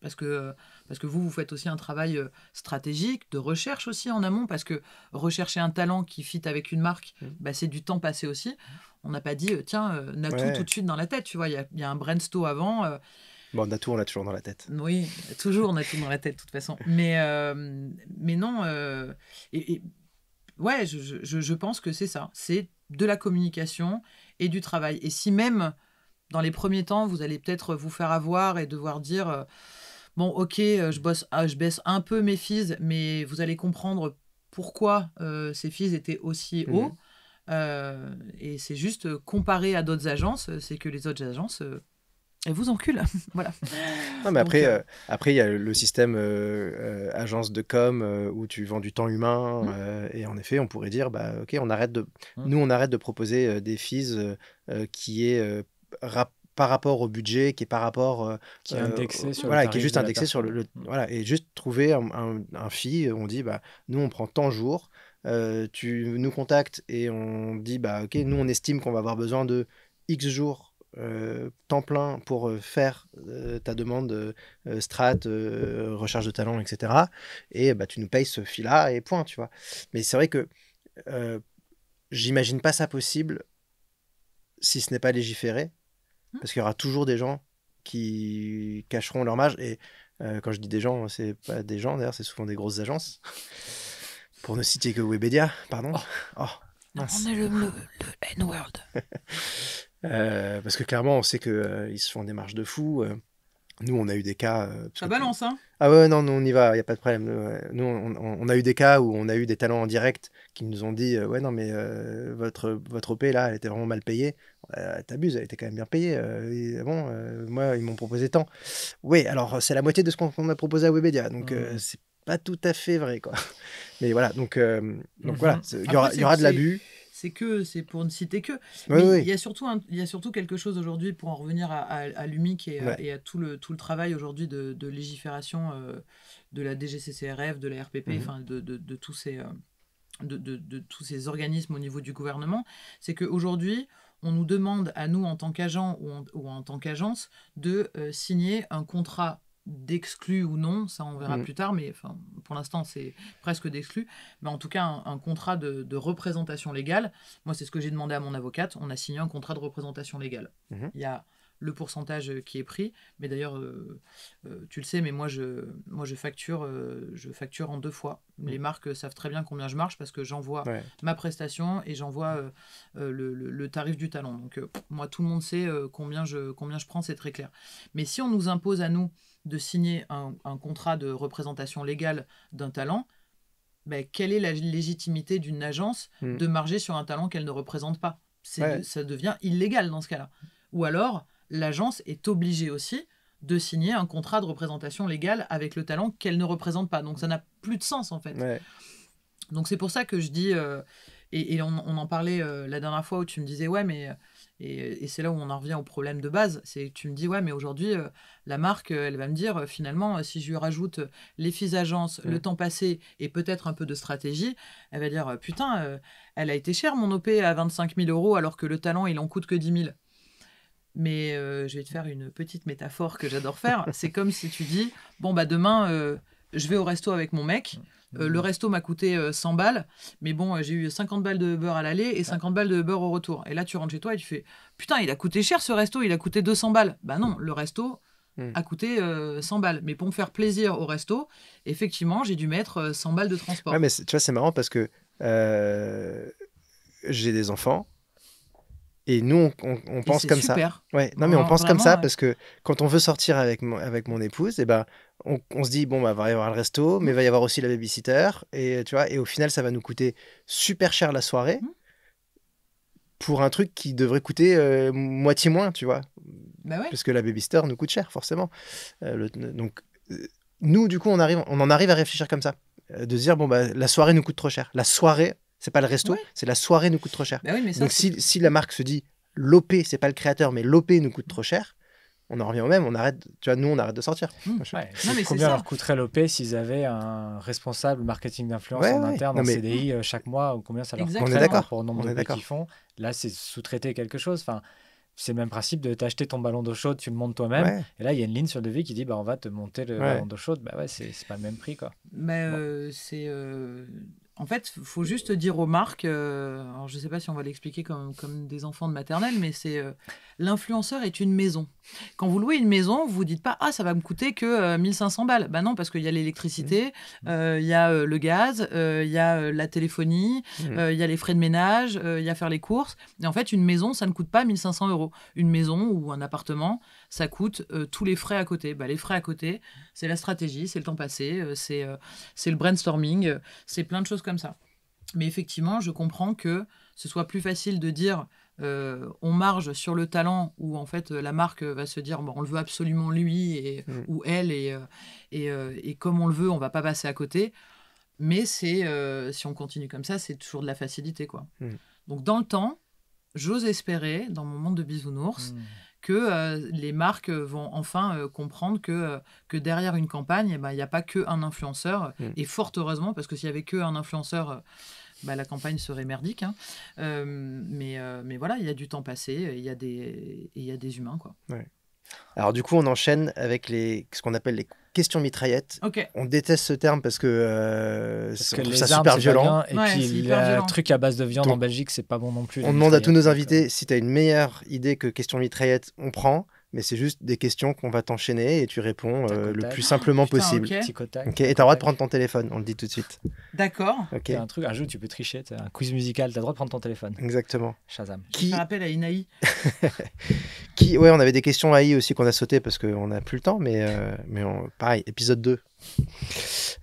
Parce que, euh, parce que vous, vous faites aussi un travail stratégique, de recherche aussi en amont, parce que rechercher un talent qui fit avec une marque, mmh. bah, c'est du temps passé aussi. On n'a pas dit, tiens, Natou tout de suite dans la tête, tu vois, il y a, un brainstorm avant. Bon, Natou, on l'a toujours dans la tête. Oui, toujours Natou dans la tête, de toute façon. Mais, mais non, et, ouais, je, je, je pense que c'est ça. C'est de la communication et du travail. Et si même dans les premiers temps, vous allez peut-être vous faire avoir et devoir dire euh, bon, ok, euh, je bosse, ah, je baisse un peu mes fils mais vous allez comprendre pourquoi euh, ces fees étaient aussi mmh hauts. et c'est juste comparé à d'autres agences, c'est que les autres agences elle vous encule. voilà. Non, mais après, euh, après il y a le système euh, euh, agence de com où tu vends du temps humain. Mm. et en effet, on pourrait dire, bah, ok, on arrête de, mm. nous, on arrête de proposer des fees qui est par rapport au budget, qui est par rapport qui est indexé sur voilà, qui est juste indexé sur le, mm. voilà, et juste trouver un, un, fee. On dit, bah, nous, on prend tant jours. tu nous contactes et on dit, bah, ok, nous, on estime qu'on va avoir besoin de X jours euh, temps plein pour euh, faire euh, ta demande strat, recherche de talent, etc. Et bah, tu nous payes ce fil-là et point, tu vois. Mais c'est vrai que j'imagine pas ça possible si ce n'est pas légiféré, mmh. parce qu'il y aura toujours des gens qui cacheront leur marge. Et quand je dis des gens, c'est pas des gens, d'ailleurs, c'est souvent des grosses agences. pour ne citer que Webedia, pardon. Oh. Oh, On est le, le, le N-word. Euh, parce que clairement, on sait qu'ils euh, ils se font des marches de fou. Euh. Nous, on a eu des cas. Ça balance, hein Ah ouais, non, on y va, il n'y a pas de problème. Nous, on, a eu des cas où on a eu des talents en direct qui nous ont dit Ouais, non, mais votre, votre OP, là, elle était vraiment mal payée. T'abuses, elle était quand même bien payée. bon, moi, ils m'ont proposé tant. Oui, alors, c'est la moitié de ce qu'on m'a proposé à Webedia. Donc, ce c'est pas tout à fait vrai, quoi. Mais voilà, donc, donc mhm. voilà, il y aura de l'abus c'est que, c'est pour ne citer que. il y a surtout, il y a surtout quelque chose aujourd'hui pour en revenir à, à, l'UMIC et, à tout le tout le travail aujourd'hui de, légifération euh, de la DGCCRF, de la RPP, mhm. enfin de, de, tous ces euh, de, tous ces organismes au niveau du gouvernement, c'est qu'aujourd'hui, on nous demande à nous en tant qu'agent ou, en tant qu'agence de euh, signer un contrat d'exclus ou non, ça on verra mm. plus tard, mais enfin, pour l'instant c'est presque d'exclus, mais en tout cas un, contrat de, représentation légale, moi c'est ce que j'ai demandé à mon avocate, on a signé un contrat de représentation légale. Mm-hmm. Il y a le pourcentage qui est pris, mais d'ailleurs euh, euh, tu le sais, mais moi je, moi je, facture, euh, je facture en deux fois. Mm. Les marques savent très bien combien je marche parce que j'envoie ma prestation et j'envoie le, tarif du talent. Donc moi tout le monde sait combien, je, combien je prends, c'est très clair. Mais si on nous impose à nous de signer un, contrat de représentation légale d'un talent, ben, quelle est la légitimité d'une agence hmm. de marger sur un talent qu'elle ne représente pas Ça devient illégal dans ce cas-là. Ou alors, l'agence est obligée aussi de signer un contrat de représentation légale avec le talent qu'elle ne représente pas. Donc ça n'a plus de sens en fait. Donc c'est pour ça que je dis, euh, et, on, en parlait euh, la dernière fois où tu me disais, ouais, mais euh, euh, et, c'est là où on en revient au problème de base. C'est tu me dis, ouais, mais aujourd'hui, euh, la marque, euh, elle va me dire, finalement, si je lui rajoute les fils agences, le temps passé et peut-être un peu de stratégie, elle va dire, putain, elle a été chère mon OP à 25 000 euros alors que le talent, il en coûte que 10 000. Mais je vais te faire une petite métaphore que j'adore faire. c'est comme si tu dis, bon, bah demain, je vais au resto avec mon mec. Euh, le hmm. resto m'a coûté 100 euh, balles, mais bon, euh, j'ai eu 50 balles de beurre à l'aller et 50 balles de beurre au retour. Et là, tu rentres chez toi et tu fais Putain, il a coûté cher ce resto, il a coûté 200 balles. Bah non, le resto hmm. a coûté 100 balles. Mais pour me faire plaisir au resto, effectivement, j'ai dû mettre 100 balles de transport. Ouais, mais tu vois, c'est marrant parce que j'ai des enfants. Et nous, on, pense comme ça. Ouais. Non, mais on, pense comme ça parce que quand on veut sortir avec mon, avec mon épouse, eh ben, on, se dit, bon, bah, va y avoir le resto, mais va y avoir aussi la babysitter. Et, tu vois, et au final, ça va nous coûter super cher la soirée mmh. pour un truc qui devrait coûter euh, moitié moins, tu vois. Bah Parce que la babysitter nous coûte cher, forcément. Euh, donc, euh, nous, du coup, on, arrive, on en arrive à réfléchir comme ça. de se dire, bon, bah, la soirée nous coûte trop cher. La soirée, c'est pas le resto, c'est la soirée nous coûte trop cher. Bah donc, si, si la marque se dit, l'OP, c'est pas le créateur, mais l'OP nous coûte trop cher on en revient au même, on arrête, tu vois, nous, on arrête de sortir. Hmm. combien leur coûterait l'OP s'ils avaient un responsable marketing d'influence en interne, en CDI hmm. euh, chaque mois, ou combien ça leur coûterait Pour le nombre on qu'ils font, là, c'est sous-traiter quelque chose. Enfin, c'est le même principe de t'acheter ton ballon d'eau chaude, tu le montes toi-même. Et là, il y a une ligne sur le devis qui dit bah, on va te monter le ballon d'eau chaude. Bah ouais, c'est pas le même prix. Quoi. Mais euh, c'est. Euh, en fait, il faut juste dire aux marques, euh, je ne sais pas si on va l'expliquer comme, des enfants de maternelle, mais c'est euh, l'influenceur est une maison. Quand vous louez une maison, vous ne dites pas Ah, ça va me coûter que 1500 euh, balles. Ben non, parce qu'il y a l'électricité, il y a le gaz, il y a la téléphonie, il y a les frais de ménage, il y a faire les courses. Et en fait, une maison, ça ne coûte pas 1500 euros. Une maison ou un appartement, ça coûte euh, tous les frais à côté. Bah, les frais à côté, c'est la stratégie, c'est le temps passé, euh, c'est euh, c'est le brainstorming, c'est plein de choses comme ça. Mais effectivement, je comprends que ce soit plus facile de dire on marge sur le talent où en fait la marque va se dire bon, on le veut absolument lui et, mm. ou elle et, et, et, comme on le veut on va pas passer à côté mais c'est si on continue comme ça c'est toujours de la facilité quoi mm. donc dans le temps j'ose espérer dans mon monde de bisounours mm que euh, les marques euh, vont enfin euh, comprendre que, que derrière une campagne, eh ben, il n'y a pas qu'un influenceur. Mm. Et fort heureusement, parce que s'il y avait qu'un influenceur, bah, la campagne serait merdique. Hein. mais, mais voilà, il y a du temps passé, il y, a des, y a des humains. Quoi. Alors du coup, on enchaîne avec les, ce qu'on appelle les question mitraillette. On déteste ce terme parce que, ça super violent. et puis le truc à base de viande en Belgique, c'est pas bon non plus. On demande à tous nos invités si tu as une meilleure idée que question mitraillette, on prend mais c'est juste des questions qu'on va t'enchaîner et tu réponds euh, le plus simplement possible. Ok. Ok. okay. Et t'as le droit de prendre ton téléphone, on le dit tout de suite. D'accord. Ok. un truc, un jeu tu peux tricher, as un quiz musical, t'as le droit de prendre ton téléphone. Exactement. Shazam. Qui un à Inaï qui, ouais, on avait des questions à Inaï aussi qu'on a sauté parce qu'on n'a plus le temps, mais, euh, mais on... pareil, épisode 2.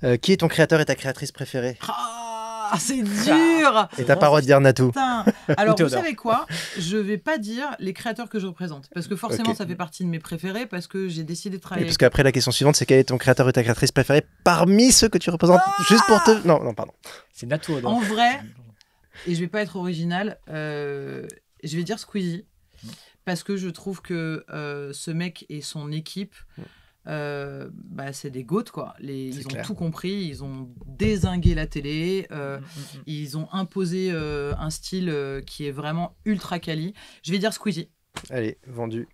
Euh, qui est ton créateur et ta créatrice préférée ah, ah, c'est dur Et t'as pas le droit de dire oh, Natou. Alors, vous savez quoi Je vais pas dire les créateurs que je représente. Parce que forcément, ça fait partie de mes préférés, parce que j'ai décidé de travailler. Et parce qu'après, la question suivante, c'est quel est ton créateur ou ta créatrice préférée parmi ceux que tu représentes ah Juste pour te. Non, non, pardon. C'est Natou. En vrai, et je vais pas être original, euh, je vais dire Squeezie. Parce que je trouve que euh, ce mec et son équipe. Mm. Euh, bah, c'est des goats quoi. ils ont tout compris, ils ont désingué la télé, euh, mm, mm, mm, ils ont imposé euh, un style qui est vraiment ultra quali. Je vais dire Squeezie. Allez, vendu.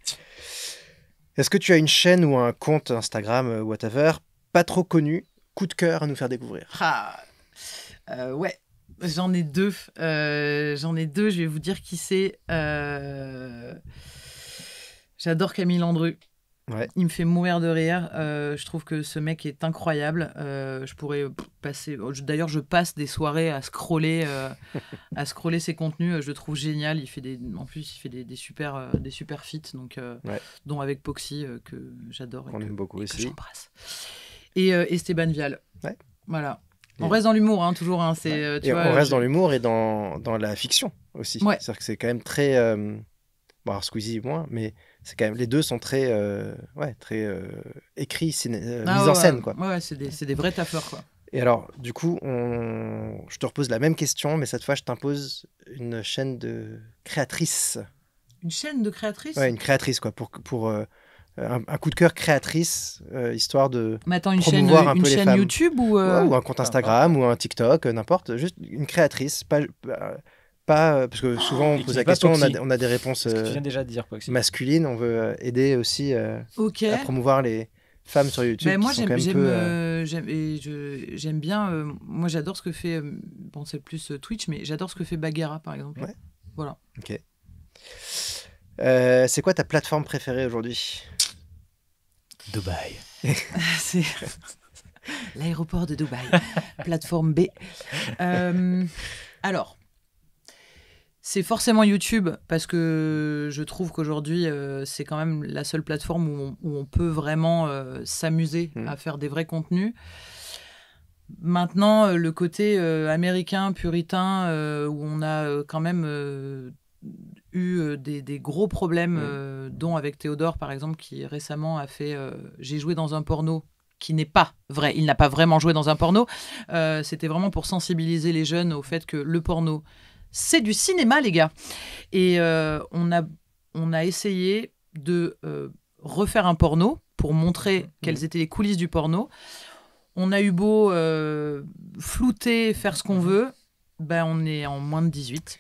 Est-ce que tu as une chaîne ou un compte Instagram, whatever, pas trop connu, coup de cœur à nous faire découvrir ah, Ouais, j'en ai deux. j'en ai deux, je vais vous dire qui c'est. J'adore Camille Landru. Il me fait mourir de rire. Euh, je trouve que ce mec est incroyable. Euh, je pourrais passer. Oh, d'ailleurs, je passe des soirées à scroller, euh, à scroller ses contenus. Je le trouve génial. Il fait des. En plus, il fait des, super, des super feats, donc dont avec Poxy que j'adore. On aime beaucoup aussi. Et Esteban Vial. Voilà. On reste dans l'humour, hein, toujours. Hein, c'est. on reste dans l'humour et dans, dans, la fiction aussi. C'est-à-dire que c'est quand même très. Bon, alors Squeezie moins, mais c'est quand même les deux sont très euh, ouais très euh, écrits euh, ah mis mise en scène quoi ouais c'est des, des, vrais taffeurs quoi et alors du coup on... je te repose la même question mais cette fois je t'impose une chaîne de créatrice une chaîne de créatrice ouais une créatrice quoi pour pour un, coup de cœur créatrice, histoire de Mais promouvoir un peu les femmes. YouTube ou, ou un compte Instagram ou un TikTok, n'importe, juste une créatrice, pas, pas, euh, parce que souvent on pose la question, on a, des réponses euh, masculines, on veut euh, aider aussi à promouvoir les femmes sur YouTube. Ben, moi j'aime bien, moi j'adore ce que fait, bon c'est plus Twitch, mais j'adore ce que fait Bagheera par exemple. Voilà. c'est quoi ta plateforme préférée aujourd'hui Dubaï. c'est l'aéroport de Dubaï, plateforme B. alors, c'est forcément YouTube, parce que je trouve qu'aujourd'hui, euh, c'est quand même la seule plateforme où on, peut vraiment euh, s'amuser mm. à faire des vrais contenus. Maintenant, euh, le côté américain, puritain, où on a quand même eu des, gros problèmes, mm. dont avec Théodore, par exemple, qui récemment a fait J'ai joué dans un porno, qui n'est pas vrai. Il n'a pas vraiment joué dans un porno. C'était vraiment pour sensibiliser les jeunes au fait que le porno, c'est du cinéma, les gars. Et euh, on, a, on a essayé de euh, refaire un porno pour montrer mm. quelles étaient les coulisses du porno. On a eu beau euh, flouter, faire ce qu'on mm-hmm. veut. Ben, on est en moins de 18.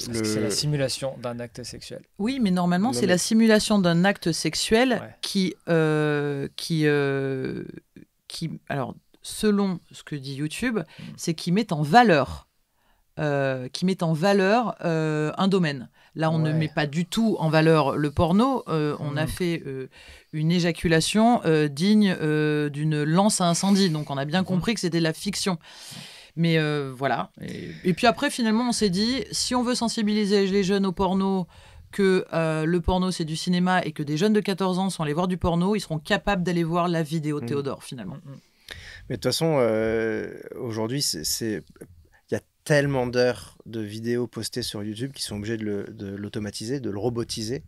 c'est la simulation d'un acte sexuel. Oui, mais normalement, c'est la simulation d'un acte sexuel qui, qui, qui. Alors, selon ce que dit YouTube, mm. c'est qui met en valeur euh, qui met en valeur euh, un domaine. Là, on ne met pas du tout en valeur le porno. Euh, on a mm. fait une éjaculation digne d'une lance à incendie. Donc, on a bien mm-hmm. compris que c'était de la fiction. Mais voilà. Et, puis après, finalement, on s'est dit, si on veut sensibiliser les jeunes au porno, que le porno c'est du cinéma et que des jeunes de 14 ans sont allés voir du porno, ils seront capables d'aller voir la vidéo mm. Théodore finalement. Mais de toute façon, aujourd'hui, c'est tellement d'heures de vidéos postées sur YouTube qui sont obligés de l'automatiser, de, le robotiser.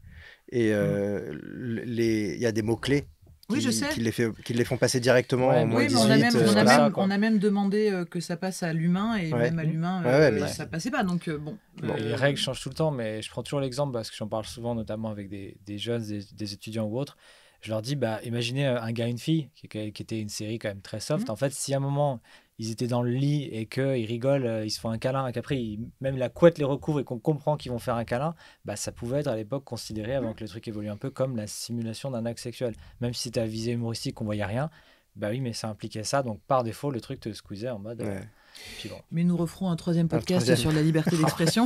Et mm. euh, il y a des mots-clés qui, oui, je sais. les, fait, qui les font passer directement en oui, on, euh, a même, demandé euh, que ça passe à l'humain et même à l'humain, ça passait pas. Donc bon. Les règles changent tout le temps, mais je prends toujours l'exemple parce que j'en parle souvent, notamment avec des, jeunes, des, des, étudiants ou autres. Je leur dis, bah, imaginez un gars et une fille, qui, était une série quand même très soft. Mm. En fait, si à un moment ils étaient dans le lit et qu'ils rigolent, euh, ils se font un câlin et qu'après même la couette les recouvre et qu'on comprend qu'ils vont faire un câlin, bah ça pouvait être à l'époque considéré avant mmh. que le truc évolue un peu comme la simulation d'un acte sexuel. Même si c'était à visée humoristique, qu'on voyait rien, bah oui, mais ça impliquait ça, donc par défaut le truc te squeezait en mode. Euh, mais nous referons un troisième podcast sur la liberté d'expression.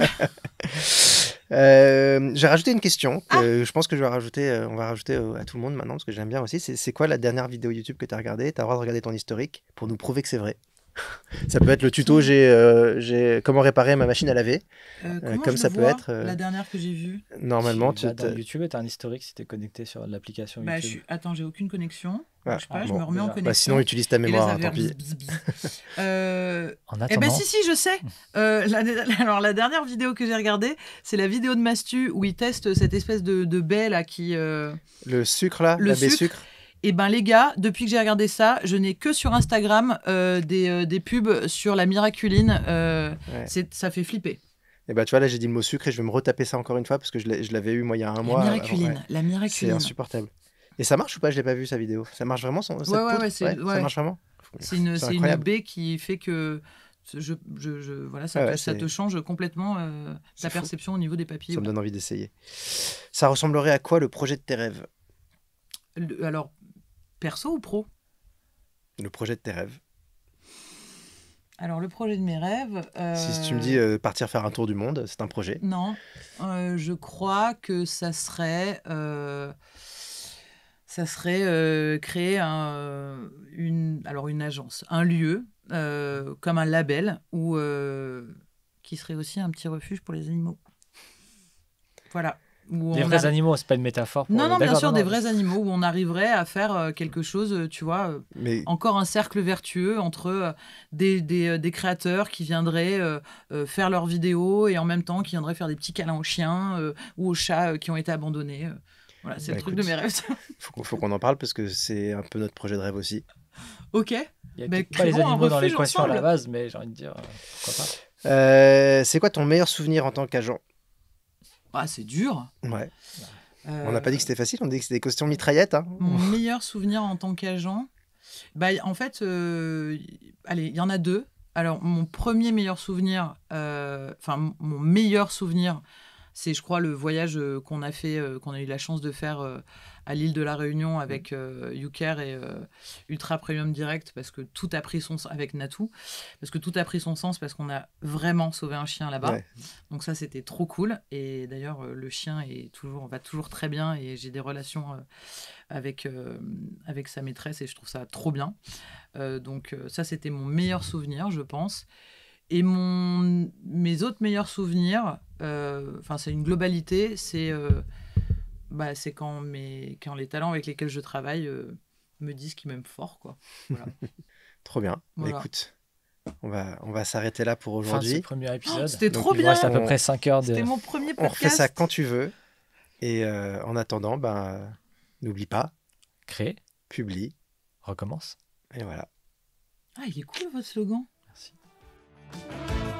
Euh, j'ai rajouté une question ah je pense que je vais rajouter, on va rajouter à tout le monde maintenant parce que j'aime bien aussi. C'est quoi la dernière vidéo YouTube que tu as regardée Tu as le droit de regarder ton historique pour nous prouver que c'est vrai. ça peut être le tuto j'ai euh, j'ai comment réparer ma machine à laver euh, euh, comme ça peut être la dernière que j'ai vue normalement tu as YouTube tu un historique si tu es connecté sur l'application bah, YouTube attends j'ai aucune connexion je, ah, sais pas, je me remets en bah, connexion sinon utilise ta mémoire tant pis en attendant... eh ben si si je sais la, alors la dernière vidéo que j'ai regardée c'est la vidéo de Mastu où il teste cette espèce de, baie là qui le sucre là le la baie sucre eh ben les gars, depuis que j'ai regardé ça, je n'ai que sur Instagram euh, euh, des, pubs sur la miraculine. Euh, Ça fait flipper. Et eh bah ben, tu vois là j'ai dit le mot sucre et je vais me retaper ça encore une fois parce que je l'avais eu moi il y a un mois. La miraculine, C'est insupportable. Et ça marche ou pas Je l'ai pas vu sa vidéo. Ça marche vraiment Ça marche vraiment. C'est une, une qui fait que je, je, voilà, ça, te change complètement euh, ta perception au niveau des papiers. Ça me donne envie d'essayer. Ça ressemblerait à quoi le projet de tes rêves Alors, Perso ou pro Le projet de tes rêves. Alors, le projet de mes rêves. Euh, si tu me dis euh, partir faire un tour du monde, c'est un projet. Non. Euh, je crois que ça serait. Ça serait créer un, une, alors une agence, un lieu, comme un label, ou qui serait aussi un petit refuge pour les animaux. Voilà des vrais animaux, c'est pas une métaphore. Pour... Non, non, bien sûr, des vrais animaux où on arriverait à faire euh, quelque chose, euh, tu vois, euh, encore un cercle vertueux entre des, des, créateurs qui viendraient faire leurs vidéos et en même temps qui viendraient faire des petits câlins aux chiens ou aux chats qui ont été abandonnés. Voilà, c'est bah le truc de mes rêves. faut, qu'on en parle parce que c'est un peu notre projet de rêve aussi. Ok. Bah les animaux dans l'équation à la base, mais j'ai envie de dire, euh, c'est quoi ton meilleur souvenir en tant qu'agent ah, c'est dur. Euh, on n'a pas dit que c'était facile, on dit que c'était des questions mitraillettes. Hein. Mon meilleur souvenir en tant qu'agent, bah, en fait, euh, allez, il y en a deux. Alors, mon premier meilleur souvenir, euh, enfin, mon meilleur souvenir, c'est, je crois, le voyage euh, qu'on a fait, euh, qu'on a eu la chance de faire euh, à l'île de la Réunion avec Youcare et Ultra Premium Direct, parce que tout a pris son sens avec Natou, parce que tout a pris son sens parce qu'on a vraiment sauvé un chien là-bas. Donc ça, c'était trop cool. Et d'ailleurs, le chien est toujours, va toujours très bien et j'ai des relations avec avec sa maîtresse et je trouve ça trop bien. donc ça, c'était mon meilleur souvenir, je pense. Et mon, mes autres meilleurs souvenirs, euh, enfin c'est une globalité, c'est euh, bah, c'est quand, mes, quand les talents avec lesquels je travaille euh, me disent qu'ils m'aiment fort. Quoi. trop bien. Bah, écoute, on va, on va s'arrêter là pour aujourd'hui. premier oh, épisode. C'était trop bien. à peu près 5 heures. De... C'était mon premier podcast. On refait ça quand tu veux. Et en attendant, ben, n'oublie pas. Crée. Publie. Recommence. Et voilà. Ah, il est cool votre slogan. Música